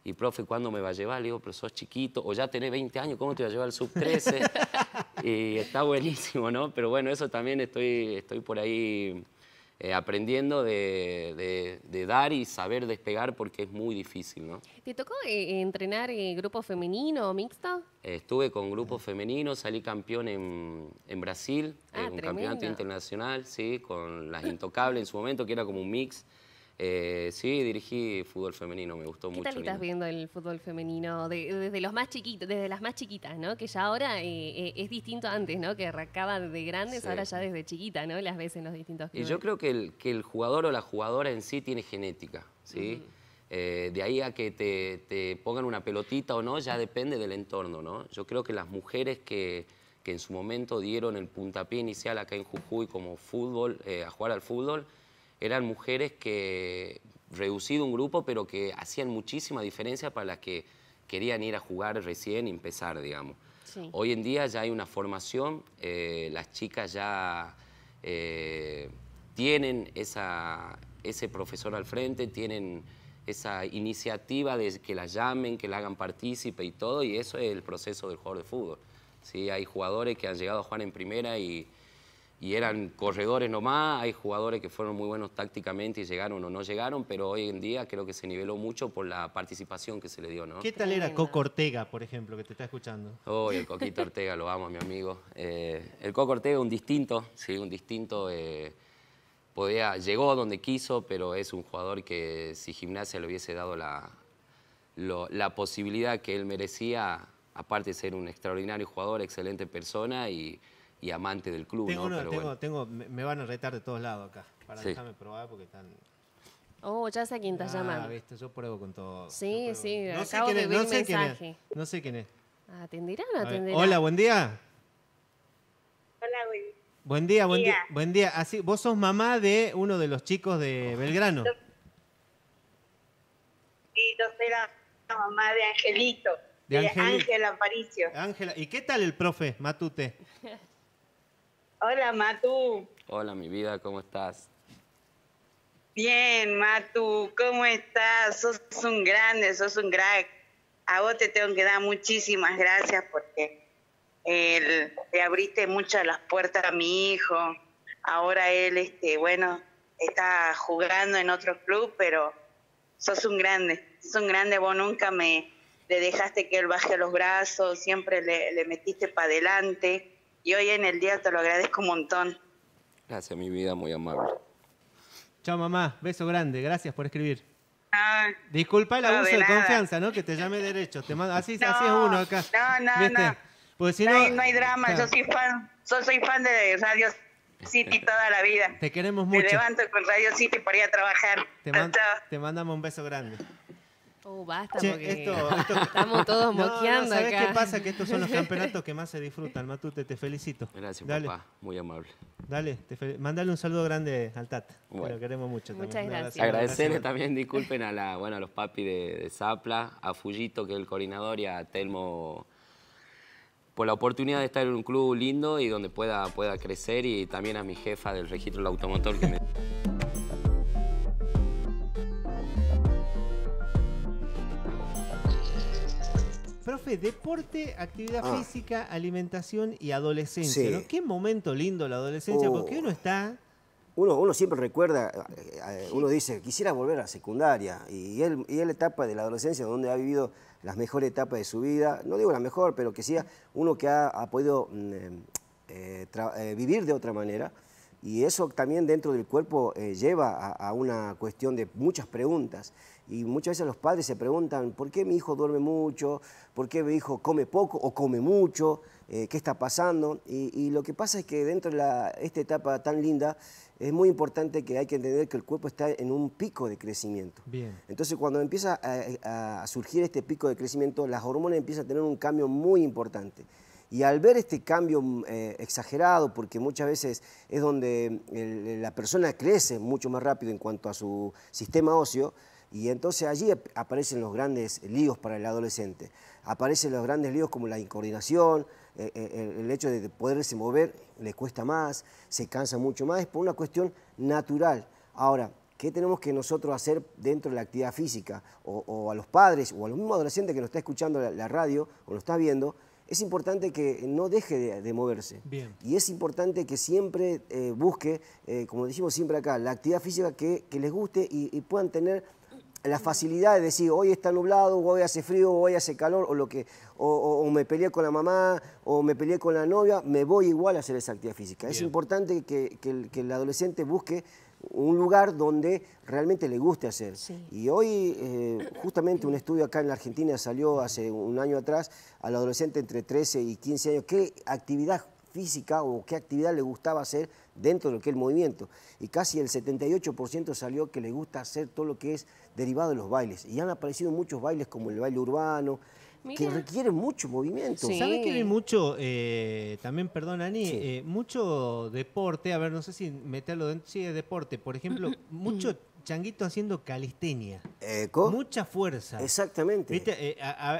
[SPEAKER 9] Y, profe, ¿cuándo me va a llevar? Le digo, pero sos chiquito, o ya tenés 20 años, ¿cómo te va a llevar al sub-13? y está buenísimo, ¿no? Pero bueno, eso también estoy, estoy por ahí eh, aprendiendo de, dar y saber despegar porque es muy difícil, ¿no?
[SPEAKER 5] ¿Te tocó eh, entrenar en eh, grupo femenino o mixto?
[SPEAKER 9] estuve con grupos femeninos, salí campeón en, Brasil, ah, en un campeonato internacional, sí, con las Intocables en su momento, que era como un mix. Eh, sí, dirigí fútbol femenino, me gustó mucho. ¿Qué tal estás viendo
[SPEAKER 5] el fútbol femenino desde los más chiquitos, desde las más chiquitas, ¿no? Que ya ahora eh, eh, es distinto antes, ¿no? Que arrancaban de grandes, ahora ya desde chiquita, ¿no? Las veces en los distintos clubes. Y yo
[SPEAKER 9] creo que el, jugador o la jugadora en sí tiene genética, ¿sí? Mm. de ahí a que te, pongan una pelotita o no, ya depende del entorno, ¿no? Yo creo que las mujeres que, en su momento dieron el puntapié inicial acá en Jujuy como fútbol, a jugar al fútbol, eran mujeres que, reducido un grupo, pero que hacían muchísima diferencia para las que querían ir a jugar recién y empezar, digamos. Hoy en día ya hay una formación, eh, las chicas ya eh, tienen esa, ese profesor al frente, tienen esa iniciativa de que la llamen, que la hagan partícipe y todo, y eso es el proceso del juego de fútbol. ¿sí? Hay jugadores que han llegado a jugar en primera y y eran corredores nomás, hay jugadores que fueron muy buenos tácticamente y llegaron o no llegaron, pero hoy en día creo que se niveló mucho por la participación que se le dio, ¿Qué tal
[SPEAKER 1] era Coco Ortega, por ejemplo, que te está escuchando?
[SPEAKER 9] Hoy el Coquito Ortega, lo amo, mi amigo. Eh, el Coco Ortega, un distinto, sí, un distinto. Eh, podía, llegó donde quiso, pero es un jugador que si Gimnasia le hubiese dado la, la posibilidad que él merecía, aparte de ser un extraordinario jugador, excelente persona y y amante del club. ¿no? tengo,
[SPEAKER 1] tengo, me van a retar de todos lados acá. Para dejarme probar porque están.
[SPEAKER 5] Oh, ya sé quién está ah, llamando.
[SPEAKER 1] Viste, yo pruebo con todo. Sí, sí, no acabo de ver no sé mensaje. Quién es, no sé quién es.
[SPEAKER 5] ¿Atendirán o atenderán? Hola,
[SPEAKER 1] buen día. Hola, buen, buen día. Buen día, buen ah, día. Así, vos sos mamá de uno de los chicos de Belgrano. Sí,
[SPEAKER 3] yo soy la mamá de Angelito. De Ángela Aparicio. Ángela,
[SPEAKER 1] ¿y qué tal el profe Matute?
[SPEAKER 3] Hola, Matu.
[SPEAKER 9] Hola, mi vida, ¿cómo estás?
[SPEAKER 3] Bien, Matu, ¿cómo estás? Sos un grande, sos un crack. A vos te tengo que dar muchísimas gracias porque él le abriste muchas las puertas a mi hijo. Ahora él, este, bueno, está jugando en otro club, pero sos un grande, sos un grande. Vos nunca me le dejaste que él baje los brazos, siempre le, le metiste para adelante y hoy en el día te lo agradezco un montón.
[SPEAKER 9] Gracias, mi vida, muy
[SPEAKER 1] amable. Chao, mamá. Beso grande. Gracias por escribir. Ah, Disculpa el abuso de, confianza, ¿no? Que te llame derecho. Te Así, es uno acá. No, no, no. no, hay drama. Yo soy
[SPEAKER 3] fan, soy fan de Radio City toda la vida. Te
[SPEAKER 1] queremos mucho. Te levanto
[SPEAKER 5] con Radio City para ir a trabajar.
[SPEAKER 1] Te, te mandamos un beso grande.
[SPEAKER 5] Oh, basta, porque esto, estamos todos moqueando no, ¿sabes qué pasa? Que estos son los campeonatos
[SPEAKER 1] que más se disfrutan. Matute, te felicito. Gracias, papá. Muy amable. Dale, mandale un saludo grande al Tat. lo queremos mucho. Muchas
[SPEAKER 5] gracias.
[SPEAKER 9] Agradecerle también, disculpen, a, la, bueno, los papis de, Zapla, a fullito que es el coordinador, y a Telmo por la oportunidad de estar en un club lindo y donde pueda, pueda crecer y también a mi jefa del registro del automotor que me...
[SPEAKER 1] deporte, actividad ah. física, alimentación y adolescencia. Qué momento lindo la adolescencia, uh. porque uno
[SPEAKER 10] está... Uno, uno siempre recuerda, eh, eh, uno dice, quisiera volver a la secundaria. Y es y la etapa de la adolescencia donde ha vivido las mejores etapas de su vida. No digo la mejor, pero que sea uno que ha, podido mm, em, eh, vivir de otra manera. Y eso también dentro del cuerpo lleva a, a, una cuestión de muchas preguntas. Y muchas veces los padres se preguntan, ¿por qué mi hijo duerme mucho? ¿Por qué mi hijo come poco o come mucho? Eh, ¿Qué está pasando? Y, lo que pasa es que dentro de esta etapa tan linda, es muy importante que hay que entender que el cuerpo está en un pico de crecimiento. Bien. Entonces, cuando empieza a, surgir este pico de crecimiento, las hormonas empiezan a tener un cambio muy importante. Y al ver este cambio mm, eh, exagerado, porque muchas veces es donde la persona crece mucho más rápido en cuanto a su sistema óseo, y entonces allí aparecen los grandes líos para el adolescente. Aparecen los grandes líos como la incoordinación, eh, eh, el hecho de poderse mover le cuesta más, se cansa mucho más, es por una cuestión natural. Ahora, ¿qué tenemos que nosotros hacer dentro de la actividad física? O, a los padres o a los mismos adolescentes que nos está escuchando la, radio o nos está viendo, es importante que no deje de, moverse. Y es importante que siempre eh, busque, como decimos siempre acá, la actividad física que, les guste y puedan tener la facilidad de decir hoy está nublado, hoy hace frío, hoy hace calor, o lo que, o, me peleé con la mamá, o me peleé con la novia, me voy igual a hacer esa actividad física. Es importante que, el, adolescente busque un lugar donde realmente le guste hacer. Y hoy, eh, justamente un estudio acá en la Argentina salió hace un año atrás al adolescente entre 13 y 15 años, qué actividad física o qué actividad le gustaba hacer dentro de lo que el movimiento. Y casi el 78% salió que le gusta hacer todo lo que es derivado de los bailes. Y han aparecido muchos bailes como el baile urbano, que requieren mucho movimiento. ¿Y que hay mucho,
[SPEAKER 1] eh, también, perdón, Ani, eh, mucho deporte, a ver, no sé si meterlo dentro, sí, es deporte, por ejemplo, mucho changuito haciendo calistenia. Mucha fuerza.
[SPEAKER 10] Exactamente.
[SPEAKER 1] ¿Viste? Eh,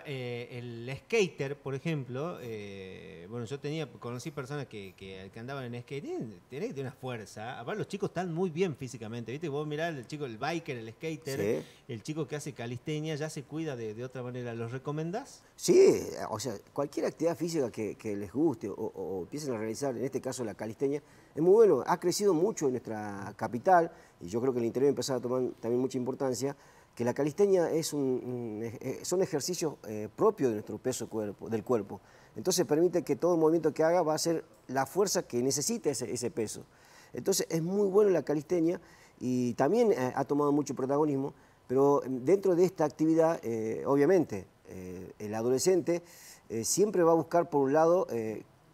[SPEAKER 1] eh, el skater, por ejemplo, eh, bueno, yo tenía, conocí personas que, andaban en skate, tienen, de una fuerza. Aparte, los chicos están muy bien físicamente, ¿viste? Vos mirás el chico, el biker, el skater, el chico que hace calistenia, ya se cuida de, otra manera. ¿Los recomendás?
[SPEAKER 10] Sí, o sea, cualquier actividad física que, les guste o, o empiecen a realizar, en este caso la calistenia, es muy bueno. Ha crecido mucho en nuestra capital y yo creo que el interior empezaba a tomar también mucha importancia, que la calistenia es un, son ejercicios eh, propios de nuestro peso cuerpo, del cuerpo. Entonces permite que todo movimiento que haga va a ser la fuerza que necesita ese, peso. Entonces es muy bueno la calistenia y también eh, ha tomado mucho protagonismo, pero dentro de esta actividad, eh, obviamente, el adolescente siempre va a buscar por un lado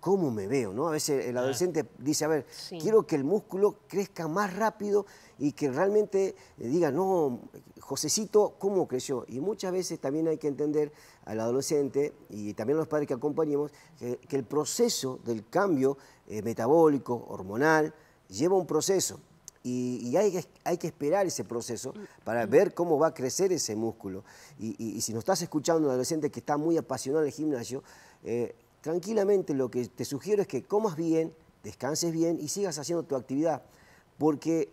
[SPEAKER 10] cómo me veo, ¿no? A veces el adolescente dice, a ver, quiero que el músculo crezca más rápido y que realmente eh, diga, no, Josecito, ¿cómo creció? Y muchas veces también hay que entender al adolescente y también a los padres que acompañamos, que, el proceso del cambio eh, metabólico, hormonal, lleva un proceso. Y, hay, que, hay, que, esperar ese proceso para ver cómo va a crecer ese músculo. Y, si nos estás escuchando un adolescente que está muy apasionado en el gimnasio, eh, tranquilamente lo que te sugiero es que comas bien, descanses bien y sigas haciendo tu actividad. Porque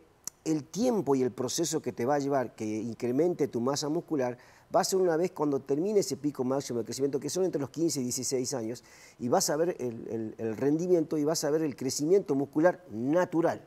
[SPEAKER 10] el tiempo y el proceso que te va a llevar que incremente tu masa muscular va a ser una vez cuando termine ese pico máximo de crecimiento, que son entre los 15 y 16 años, y vas a ver el, rendimiento y vas a ver el crecimiento muscular natural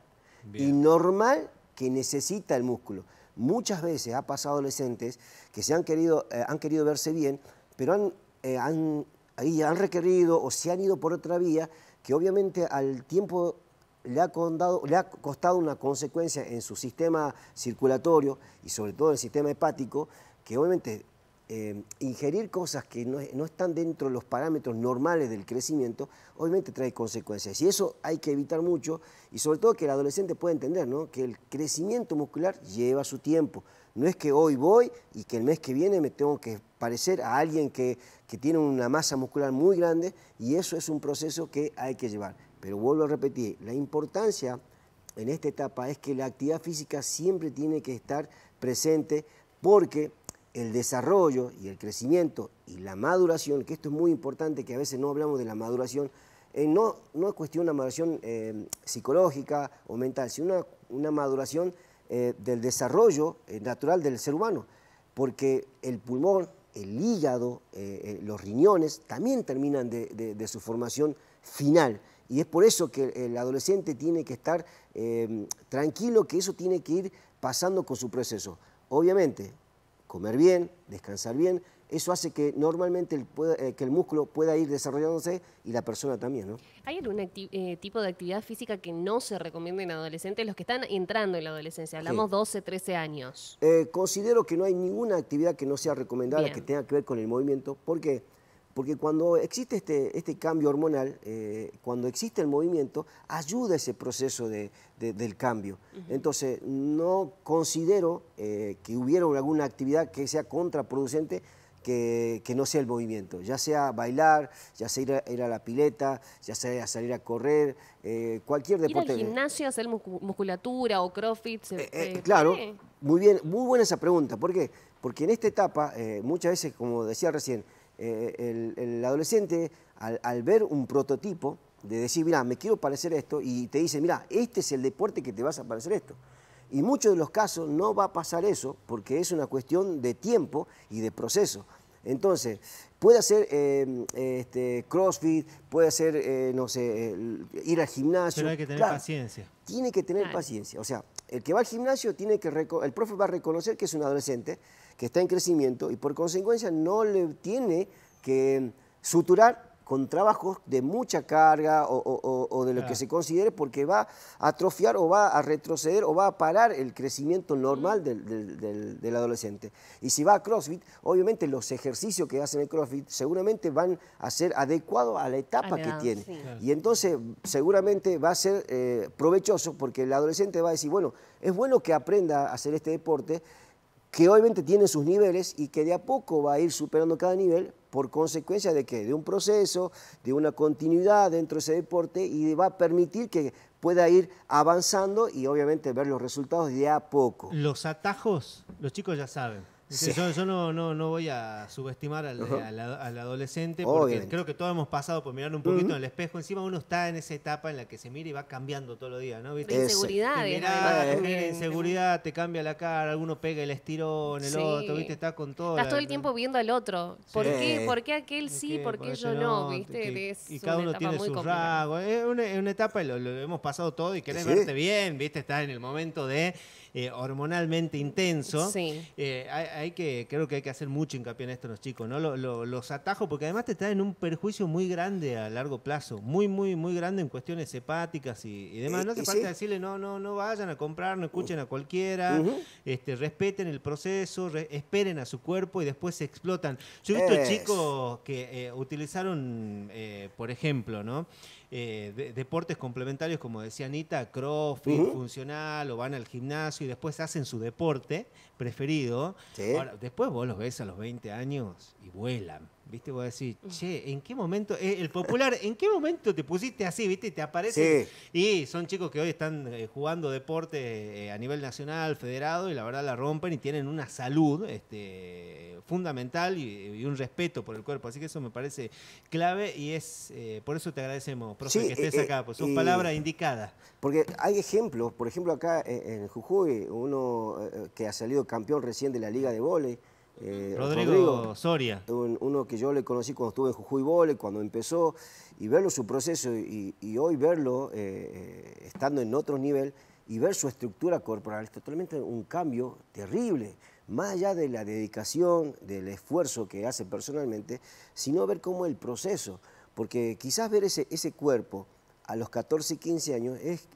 [SPEAKER 10] y normal que necesita el músculo. Muchas veces ha pasado adolescentes que se han querido, eh, han querido verse bien, pero eh, han, ahí han requerido o se han ido por otra vía que obviamente al tiempo le ha, costado una consecuencia en su sistema circulatorio y sobre todo en el sistema hepático, que obviamente eh, ingerir cosas que no, están dentro de los parámetros normales del crecimiento, obviamente trae consecuencias. Y eso hay que evitar mucho, y sobre todo que el adolescente pueda entender que el crecimiento muscular lleva su tiempo. No es que hoy voy y que el mes que viene me tengo que parecer a alguien que tiene una masa muscular muy grande, y eso es un proceso que hay que llevar. Pero vuelvo a repetir, la importancia en esta etapa es que la actividad física siempre tiene que estar presente porque el desarrollo y el crecimiento y la maduración, que esto es muy importante, que a veces no hablamos de la maduración, eh, no, es cuestión de una maduración eh, psicológica o mental, sino una, maduración eh, del desarrollo natural del ser humano, porque el pulmón, el hígado, los riñones también terminan de su formación final. Y es por eso que el adolescente tiene que estar em, tranquilo, que eso tiene que ir pasando con su proceso. Obviamente, comer bien, descansar bien, eso hace que normalmente el, eh, que el músculo pueda ir desarrollándose y la persona también, ¿no?
[SPEAKER 5] ¿Hay algún eh, tipo de actividad física que no se recomienda en adolescentes, los que están entrando en la adolescencia? Hablamos 12, 13 años.
[SPEAKER 10] Eh, considero que no hay ninguna actividad que no sea recomendada, que tenga que ver con el movimiento, porque... qué? Porque cuando existe este, este cambio hormonal, eh, cuando existe el movimiento, ayuda ese proceso del cambio. Entonces, no considero eh, que hubiera alguna actividad que sea contraproducente que, no sea el movimiento, ya sea bailar, ya sea ir a, la pileta, ya sea salir a correr, eh, cualquier deporte. ¿Ir al
[SPEAKER 5] gimnasio, hacer musculatura o crossfit? claro,
[SPEAKER 10] muy bien, muy buena esa pregunta. ¿Por qué? Porque en esta etapa, muchas veces, como decía recién, eh, el, adolescente al, ver un prototipo, de decir, mira, me quiero parecer esto, y te dice, mira, este es el deporte que te vas a parecer esto. Y muchos de los casos no va a pasar eso porque es una cuestión de tiempo y de proceso. Entonces, puede hacer eh, este, crossfit, puede hacer, eh, no sé, ir al gimnasio. Pero hay que tener
[SPEAKER 1] paciencia.
[SPEAKER 10] Tiene que tener paciencia. O sea, el que va al gimnasio tiene que, el profe va a reconocer que es un adolescente que está en crecimiento y por consecuencia no le tiene que suturar con trabajos de mucha carga o, de lo que se considere porque va a atrofiar o va a retroceder o va a parar el crecimiento normal del, adolescente. Y si va a CrossFit, obviamente los ejercicios que hacen el CrossFit seguramente van a ser adecuados a la etapa que tiene. Y entonces seguramente va a ser eh, provechoso porque el adolescente va a decir, bueno, es bueno que aprenda a hacer este deporte que obviamente tiene sus niveles y que de a poco va a ir superando cada nivel por consecuencia de que de un proceso, de una continuidad dentro de ese deporte y va a permitir que pueda ir avanzando y obviamente ver los resultados de a poco.
[SPEAKER 1] Los atajos, los chicos ya saben. Yo, no, no, voy a subestimar al, adolescente porque creo que todos hemos pasado por mirar un poquito en el espejo. Encima uno está en esa etapa en la que se mira y va cambiando todos los días, ¿no? ¿Viste? Inseguridad. Mirá, inseguridad, te cambia la cara, alguno pega el estirón, el otro, ¿viste? Está con todo. Estás todo el
[SPEAKER 5] tiempo viendo al otro. ¿Por, qué? ¿Por qué aquel sí? ¿Por qué, yo no? ¿Viste? y cada uno tiene su rasgo.
[SPEAKER 1] Es una, etapa, lo, lo, hemos pasado todo y querés verte bien, ¿viste? Estás en el momento de eh, hormonalmente intenso. Eh, hay, que, creo que hay que hacer mucho hincapié en esto los chicos, ¿no? los atajos, porque además te traen un perjuicio muy grande a largo plazo, muy, muy, muy grande en cuestiones hepáticas y, demás. Eh, no hace falta decirle, no, no, no vayan a comprar, no escuchen a cualquiera, este, respeten el proceso, esperen a su cuerpo y después se explotan. Yo he visto chicos que utilizaron, por ejemplo, ¿no? Eh, de, deportes complementarios, como decía Anita, crossfit, funcional, o van al gimnasio y después hacen su deporte preferido. después vos los ves a los 20 años y vuelan. ¿Viste? a decir mm. che, ¿en qué momento? Eh, el popular, ¿en qué momento te pusiste así? ¿Viste? Te aparece. Y son chicos que hoy están eh, jugando deporte eh, a nivel nacional, federado, y la verdad la rompen y tienen una salud este, fundamental y, un respeto por el cuerpo. Así que eso me parece clave y es por eso te agradecemos, profe, que estés acá, pues son palabras indicadas.
[SPEAKER 10] Porque hay ejemplos, por ejemplo, acá en Jujuy, uno que ha salido campeón recién de la Liga de Volei, eh, Rodrigo, Soria. uno que yo le conocí cuando estuve en Jujuy Vole, cuando empezó, y verlo su proceso y, hoy verlo eh, eh, estando en otro nivel y ver su estructura corporal es totalmente un cambio terrible, más allá de la dedicación, del esfuerzo que hace personalmente, sino ver cómo el proceso, porque quizás ver ese, ese cuerpo a los 14, 15 años es,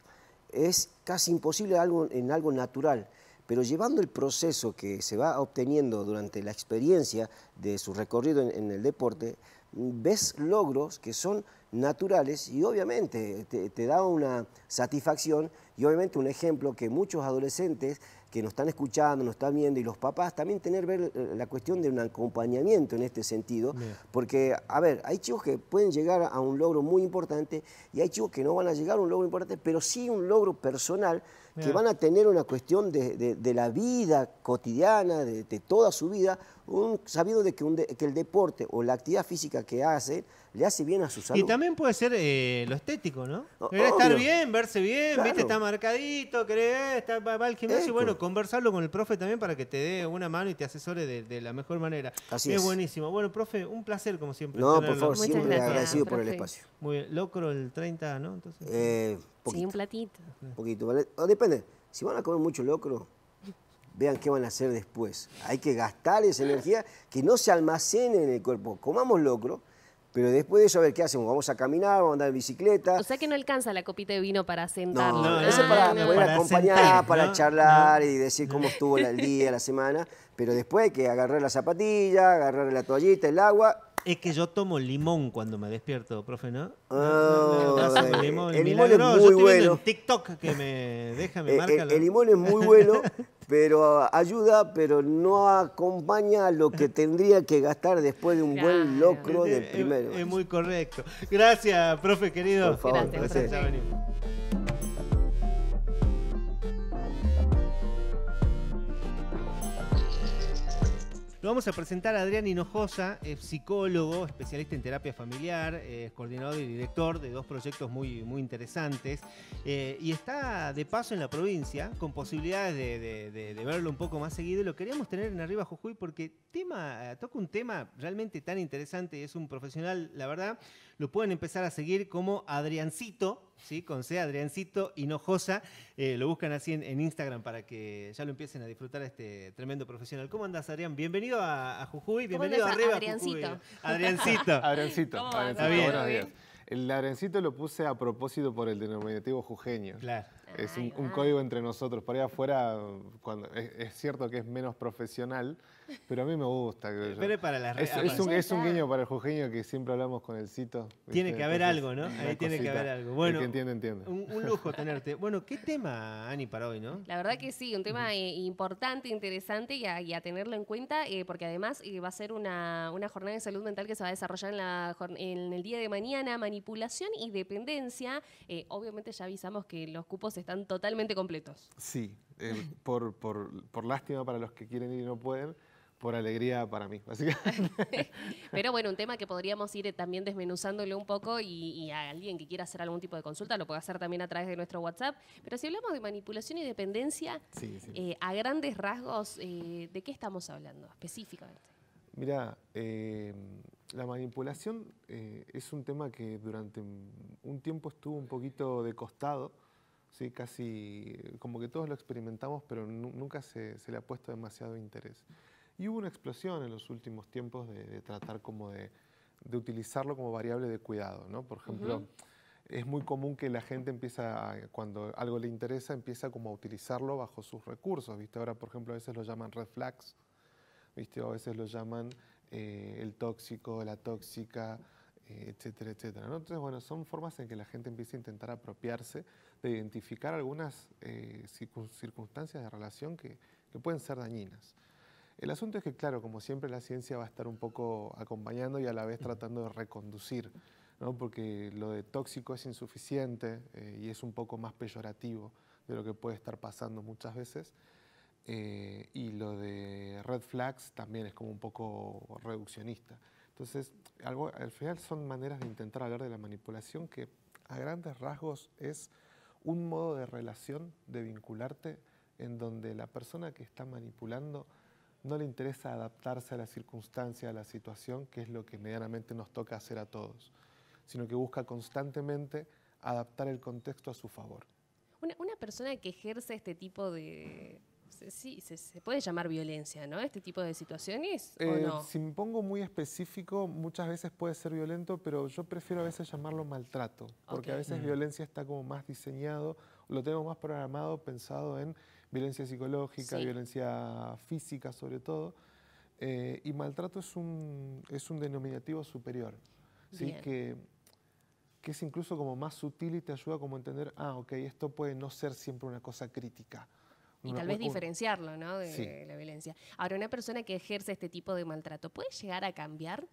[SPEAKER 10] es casi imposible algo, en algo natural pero llevando el proceso que se va obteniendo durante la experiencia de su recorrido en, el deporte, ves logros que son naturales y obviamente te, da una satisfacción y obviamente un ejemplo que muchos adolescentes que nos están escuchando, nos están viendo y los papás también tener ver eh, la cuestión de un acompañamiento en este sentido, porque a ver, hay chicos que pueden llegar a un logro muy importante y hay chicos que no van a llegar a un logro importante, pero sí un logro personal que van a tener una cuestión de, la vida cotidiana, de, toda su vida, un, sabido de que, el deporte o la actividad física que hace, le hace bien a su salud. Y
[SPEAKER 1] también puede ser eh, lo estético, ¿no? estar bien, verse bien, viste, está marcadito, querés, está va, al gimnasio, bueno, conversarlo con el profe también para que te dé una mano y te asesore de, la mejor manera. Así es. Es buenísimo. Bueno, profe, un placer como siempre. No, por favor, siempre agradecido por el espacio. Muy bien, Locro el 30, ¿no? Entonces, eh,
[SPEAKER 10] sí, un platito. Un poquito, ¿vale? O depende. Si van a comer mucho locro, vean qué van a hacer después. Hay que gastar esa energía que no se almacene en el cuerpo. Comamos locro, pero después de eso, a ver qué hacemos. Vamos a caminar, vamos a andar en bicicleta.
[SPEAKER 5] O sea que no alcanza la copita de vino para sentarlo. No, ah, eso
[SPEAKER 10] es para poder acompañar, para charlar y decir cómo estuvo el día, la semana. Pero después hay que agarrar la zapatilla, agarrar la toallita, el agua
[SPEAKER 1] es que yo tomo limón cuando me despierto, profe, ¿no? el limón es muy bueno. El TikTok que me deja, marca. El,
[SPEAKER 10] limón es muy bueno, pero ayuda, pero no acompaña a lo que tendría que gastar después de un buen locro del eh, eh, primero. Es, es, muy
[SPEAKER 1] correcto. Gracias, profe querido. Por favor, Gracias, Lo vamos a presentar a Adrián Hinojosa, psicólogo, especialista en terapia familiar, es coordinador y director de dos proyectos muy, muy interesantes. Eh, y está de paso en la provincia, con posibilidades de, verlo un poco más seguido. Lo queríamos tener en Arriba Jujuy porque toca un tema realmente tan interesante. y Es un profesional, la verdad. Lo pueden empezar a seguir como Adriancito ¿sí? con C, Adriancito Hinojosa. Eh, lo buscan así en, Instagram para que ya lo empiecen a disfrutar este tremendo profesional. ¿Cómo andas, Adrián? Bienvenido a, Jujuy, bienvenido arriba Adriancito. Adriancito. Adriancito. Adriancito. Bien. Buenos días. El
[SPEAKER 11] Adriancito lo puse a propósito por el denominativo jujeño. Claro. Es un, código entre nosotros. Por ahí afuera, cuando, es cierto que es menos profesional, pero a mí me gusta. para es, un, guiño para el jujeño que siempre hablamos con el Cito. Tiene que haber algo, ¿no? Ahí tiene que haber algo. Bueno,
[SPEAKER 1] Un, lujo tenerte. Bueno, ¿qué tema, Ani, para hoy, no?
[SPEAKER 5] La verdad que sí, un tema importante, interesante y a, tenerlo en cuenta, eh, porque además eh, va a ser una, jornada de salud mental que se va a desarrollar en, la, el día de mañana, manipulación y dependencia. Eh, obviamente ya avisamos que los cupos están totalmente completos.
[SPEAKER 11] Sí, por, por lástima para los que quieren ir y no pueden por alegría para mí, básicamente.
[SPEAKER 5] Pero bueno, un tema que podríamos ir eh, también desmenuzándole un poco y, a alguien que quiera hacer algún tipo de consulta lo puede hacer también a través de nuestro WhatsApp. Pero si hablamos de manipulación y dependencia, eh, a grandes rasgos, eh, ¿de qué estamos hablando específicamente?
[SPEAKER 11] Mira, la manipulación es un tema que durante un tiempo estuvo un poquito de costado, ¿sí? casi como que todos lo experimentamos, pero nunca se le ha puesto demasiado interés. Y hubo una explosión en los últimos tiempos de, tratar como de, utilizarlo como variable de cuidado, ¿no? Por ejemplo, es muy común que la gente empieza, cuando algo le interesa, empieza como a utilizarlo bajo sus recursos, ¿viste? Ahora, por ejemplo, a veces lo llaman red flags, ¿viste? a veces lo llaman eh, el tóxico, la tóxica, eh, etcétera, etcétera. ¿no? Entonces, bueno, son formas en que la gente empieza a intentar apropiarse de identificar algunas eh, circunstancias de relación que pueden ser dañinas. El asunto es que, claro, como siempre la ciencia va a estar un poco acompañando y a la vez tratando de reconducir, ¿no? porque lo de tóxico es insuficiente eh, y es un poco más peyorativo de lo que puede estar pasando muchas veces. Eh, y lo de red flags también es como un poco reduccionista. Entonces, algo, al final son maneras de intentar hablar de la manipulación que a grandes rasgos es un modo de relación, de vincularte, en donde la persona que está manipulando no le interesa adaptarse a la circunstancia, a la situación, que es lo que medianamente nos toca hacer a todos, sino que busca constantemente adaptar el contexto a su favor.
[SPEAKER 5] Una, persona que ejerce este tipo de... Sí, se, puede llamar violencia, ¿no? Este tipo de situaciones. ¿o eh, Si
[SPEAKER 11] me pongo muy específico, muchas veces puede ser violento, pero yo prefiero a veces llamarlo maltrato, porque a veces violencia está como más diseñado, lo tengo más programado, pensado en violencia psicológica, violencia física sobre todo. Eh, y maltrato es un, es un denominativo superior, ¿sí? que, que es incluso como más sutil y te ayuda como a entender, ah, ok, esto puede no ser siempre una cosa crítica. Y tal vez diferenciarlo,
[SPEAKER 5] ¿no? De, la violencia. Ahora, una persona que ejerce este tipo de maltrato, ¿puede llegar a cambiar?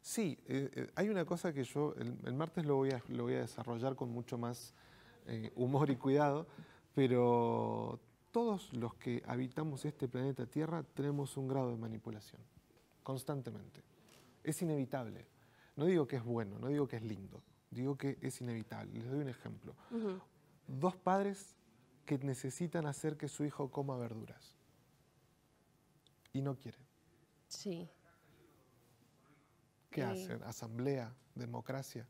[SPEAKER 11] Sí, eh, eh, hay una cosa que yo el, martes lo voy, a, lo voy a desarrollar con mucho más humor y cuidado, pero todos los que habitamos este planeta Tierra tenemos un grado de manipulación, constantemente. Es inevitable. No digo que es bueno, no digo que es lindo, digo que es inevitable. Les doy un ejemplo. Dos padres que necesitan hacer que su hijo coma verduras y no quieren.
[SPEAKER 5] Sí. ¿Qué eh. hacen?
[SPEAKER 11] ¿Asamblea? ¿Democracia?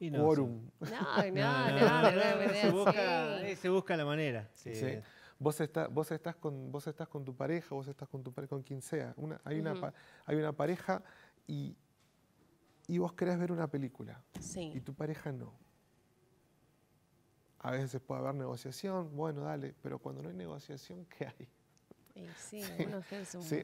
[SPEAKER 11] Y no, No, no, se, busca, eh, se busca la manera. Vos, estás vos, estás con, vos estás con tu pareja, vos estás con tu pareja, con quien sea. hay, una, hay una pareja y, y vos querés ver una película y tu pareja no. A veces puede haber negociación, bueno, dale, pero cuando no hay negociación, ¿qué hay?
[SPEAKER 5] sí,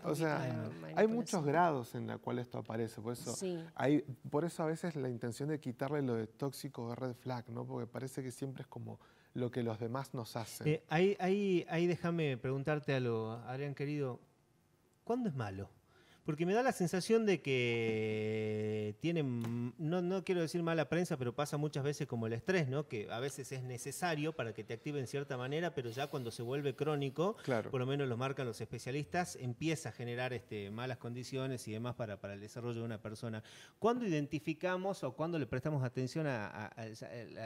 [SPEAKER 5] o sea,
[SPEAKER 11] hay muchos grados en los cuales esto aparece, por eso, hay, por eso a veces la intención de quitarle lo de tóxico de red flag, ¿no? porque parece que siempre es como lo que los demás nos hacen. Eh,
[SPEAKER 1] ahí, ahí, ahí déjame preguntarte algo, Adrián querido, ¿cuándo es malo? porque me da la sensación de que tienen, no, quiero decir mala prensa, pero pasa muchas veces como el estrés, ¿no? Que a veces es necesario para que te active en cierta manera, pero ya cuando se vuelve crónico, por lo menos lo marcan los especialistas, empieza a generar este, malas condiciones y demás para, para el desarrollo de una persona. ¿Cuándo identificamos o cuándo le prestamos atención a,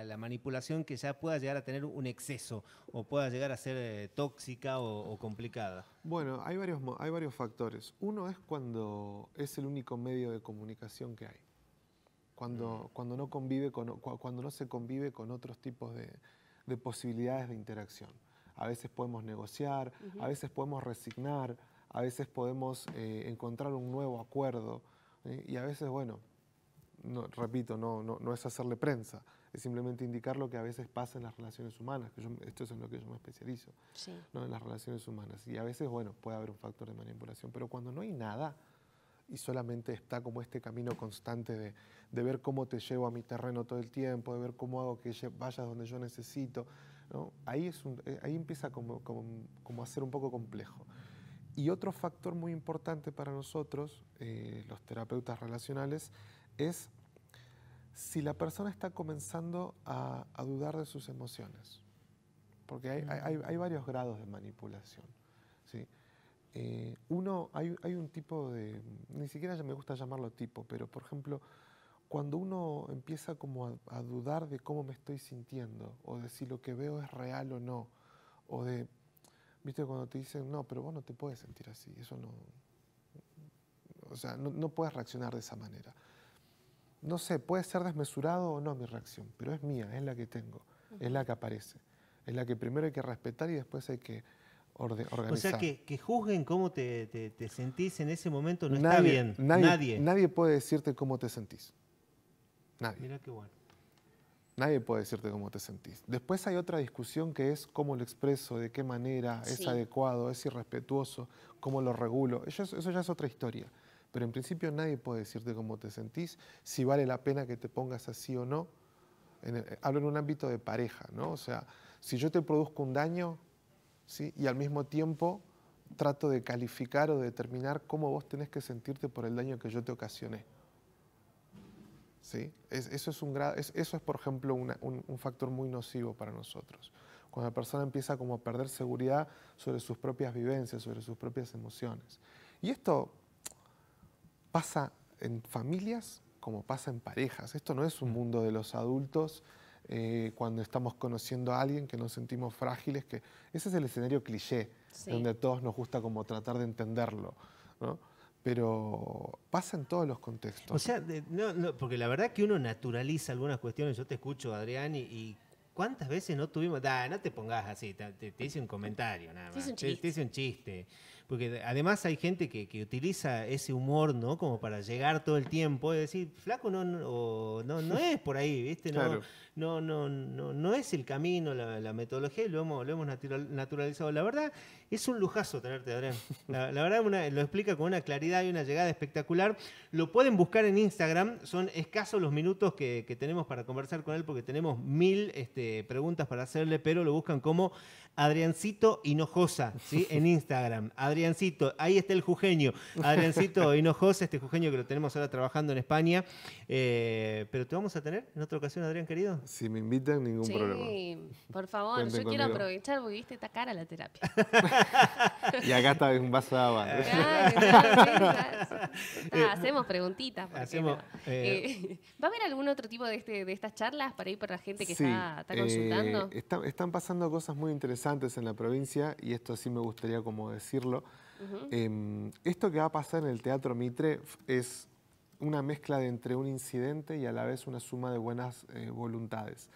[SPEAKER 1] la manipulación que ya pueda llegar a tener un exceso o pueda llegar a ser eh, tóxica o complicada? Bueno, hay varios, hay varios factores. Uno es
[SPEAKER 11] cuando es el único medio de comunicación que hay. Cuando, mm. cuando, no, convive cuando no se convive con otros tipos de, posibilidades de interacción. A veces podemos negociar, a veces podemos resignar, a veces podemos eh, encontrar un nuevo acuerdo. Y a veces, bueno, repito, no, no, no, es hacerle prensa, es simplemente indicar lo que a veces pasa en las relaciones humanas, que esto es en lo que yo me especializo, ¿no? en las relaciones humanas. Y a veces, bueno, puede haber un factor de manipulación, pero cuando no hay nada y solamente está como este camino constante de, de ver cómo te llevo a mi terreno todo el tiempo, de ver cómo hago que vayas donde yo necesito, ¿no? ahí, es un, eh, ahí empieza como, como, a ser un poco complejo. Y otro factor muy importante para nosotros, eh, los terapeutas relacionales, es si la persona está comenzando a, dudar de sus emociones, porque hay, varios grados de manipulación. ¿sí? Eh, uno, hay, un tipo de, ni siquiera me gusta llamarlo tipo, pero por ejemplo, cuando uno empieza como a, dudar de cómo me estoy sintiendo, o de si lo que veo es real o no, o de, viste, cuando te dicen, no, pero vos no te puedes sentir así, eso no, o sea, no puedes reaccionar de esa manera no sé, puede ser desmesurado o no mi reacción, pero es mía, es la que tengo, es la que aparece, es la que primero hay que respetar y después hay que organizar. O sea,
[SPEAKER 1] que, juzguen cómo te, sentís en ese momento no está bien. Nadie,
[SPEAKER 11] nadie, puede decirte cómo te sentís.
[SPEAKER 1] Nadie. Mira qué bueno.
[SPEAKER 11] Nadie puede decirte cómo te sentís. Después hay otra discusión que es cómo lo expreso, de qué manera, es adecuado, es irrespetuoso, cómo lo regulo. eso ya es otra historia. Pero en principio nadie puede decirte cómo te sentís, si vale la pena que te pongas así o no. hablo en un ámbito de pareja, ¿no? O sea, si yo te produzco un daño, ¿sí? Y al mismo tiempo trato de calificar o de determinar cómo vos tenés que sentirte por el daño que yo te ocasioné. ¿Sí? eso, es un eso es, por ejemplo, un, un, factor muy nocivo para nosotros. Cuando la persona empieza como a perder seguridad sobre sus propias vivencias, sobre sus propias emociones. Y esto pasa en familias como pasa en parejas. Esto no es un mm. mundo de los adultos eh, cuando estamos conociendo a alguien que nos sentimos frágiles, que ese es el escenario cliché, donde a todos nos gusta como tratar de entenderlo. pero pasa en todos los contextos. O sea,
[SPEAKER 1] no, no, porque la verdad que uno naturaliza algunas cuestiones. Yo te escucho, Adrián, y, ¿cuántas veces no tuvimos? no te pongas así, te, hice un comentario nada más. te hice un chiste porque además hay gente que, que, utiliza ese humor, ¿no? Como para llegar todo el tiempo y decir, flaco, no, no, no, no es por ahí, ¿viste? No, no, no, no, no, es el camino, la, la metodología, lo hemos, lo hemos naturalizado. La verdad, es un lujazo tenerte, Adrián. La, la verdad, lo explica con una claridad y una llegada espectacular. Lo pueden buscar en Instagram, son escasos los minutos que, que tenemos para conversar con él porque tenemos mil este, preguntas para hacerle, pero lo buscan como Adriancito Hinojosa, ¿sí? En Instagram. Adriancito, ahí está el jujeño. Adriancito Hinojosa, este jujeño que lo tenemos ahora trabajando en España. Eh, pero te vamos a tener en otra ocasión, Adrián, querido. Si me invitan, ningún
[SPEAKER 11] problema.
[SPEAKER 5] Sí, por favor, yo quiero aprovechar porque viste, está cara la terapia. y acá está
[SPEAKER 11] un vaso de agua. Eh, hacemos preguntitas. Hacemos, eh,
[SPEAKER 5] ¿Va a haber algún otro tipo este, de, estas charlas para ir por la gente que está, consultando?
[SPEAKER 11] están pasando cosas muy interesantes antes en la provincia, y esto sí me gustaría como decirlo. Em, esto que va a pasar en el Teatro Mitre es una mezcla de entre un incidente y a la vez una suma de buenas eh, voluntades.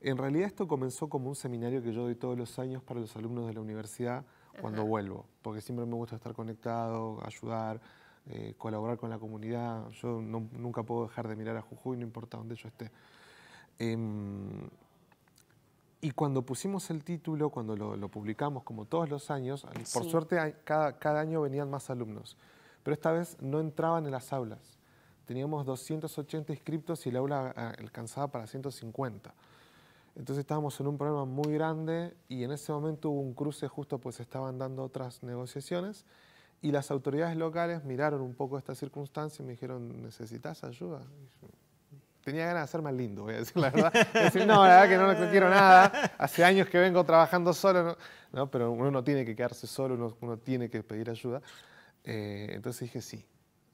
[SPEAKER 11] En realidad esto comenzó como un seminario que yo doy todos los años para los alumnos de la universidad cuando vuelvo, porque siempre me gusta estar conectado, ayudar, eh, colaborar con la comunidad. Yo nunca puedo dejar de mirar a Jujuy, no importa dónde yo esté. Em, y cuando pusimos el título, cuando lo, publicamos, como todos los años, por suerte cada, año venían más alumnos, pero esta vez no entraban en las aulas. Teníamos 280 inscriptos y el aula alcanzaba para 150. Entonces estábamos en un problema muy grande y en ese momento hubo un cruce justo pues estaban dando otras negociaciones y las autoridades locales miraron un poco esta circunstancia y me dijeron, ¿necesitas ayuda? tenía ganas de ser más lindo, voy a decir la verdad. Decir, no, la verdad que no, quiero nada. Hace años que vengo trabajando solo, pero uno no tiene que quedarse solo, uno, tiene que pedir ayuda. Eh, entonces dije sí.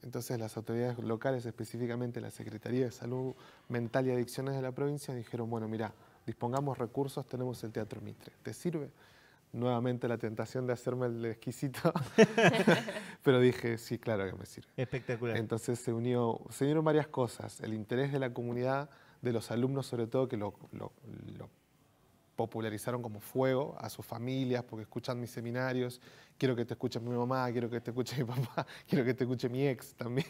[SPEAKER 11] Entonces las autoridades locales, específicamente la Secretaría de Salud Mental y Adicciones de la provincia, dijeron, bueno, mira, dispongamos recursos, tenemos el Teatro Mitre. ¿Te sirve? nuevamente la tentación de hacerme el exquisito, pero dije, sí, claro que me sirve. Espectacular. Entonces se, unió, se unieron varias cosas, el interés de la comunidad, de los alumnos sobre todo, que lo, lo popularizaron como fuego a sus familias, porque escuchan mis seminarios quiero que te escuche mi mamá, quiero que te escuche mi papá, quiero que te escuche mi ex también.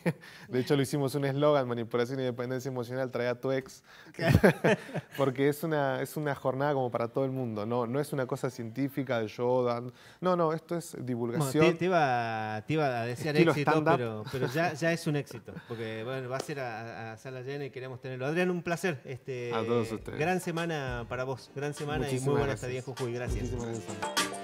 [SPEAKER 11] De hecho, lo hicimos un eslogan, manipulación y e dependencia emocional, trae a tu ex. Porque es una, es una jornada como para todo el mundo, no, no es una cosa científica de Jordan. No, no, esto es divulgación. te, iba, a desear éxito, pero, ya,
[SPEAKER 1] es un éxito. Porque bueno, va a ser a, sala llena y queremos tenerlo. Adrián, un placer. Este, a todos ustedes. Gran semana para vos, gran semana y muy buenas tardes, Jujuy. Gracias. gracias.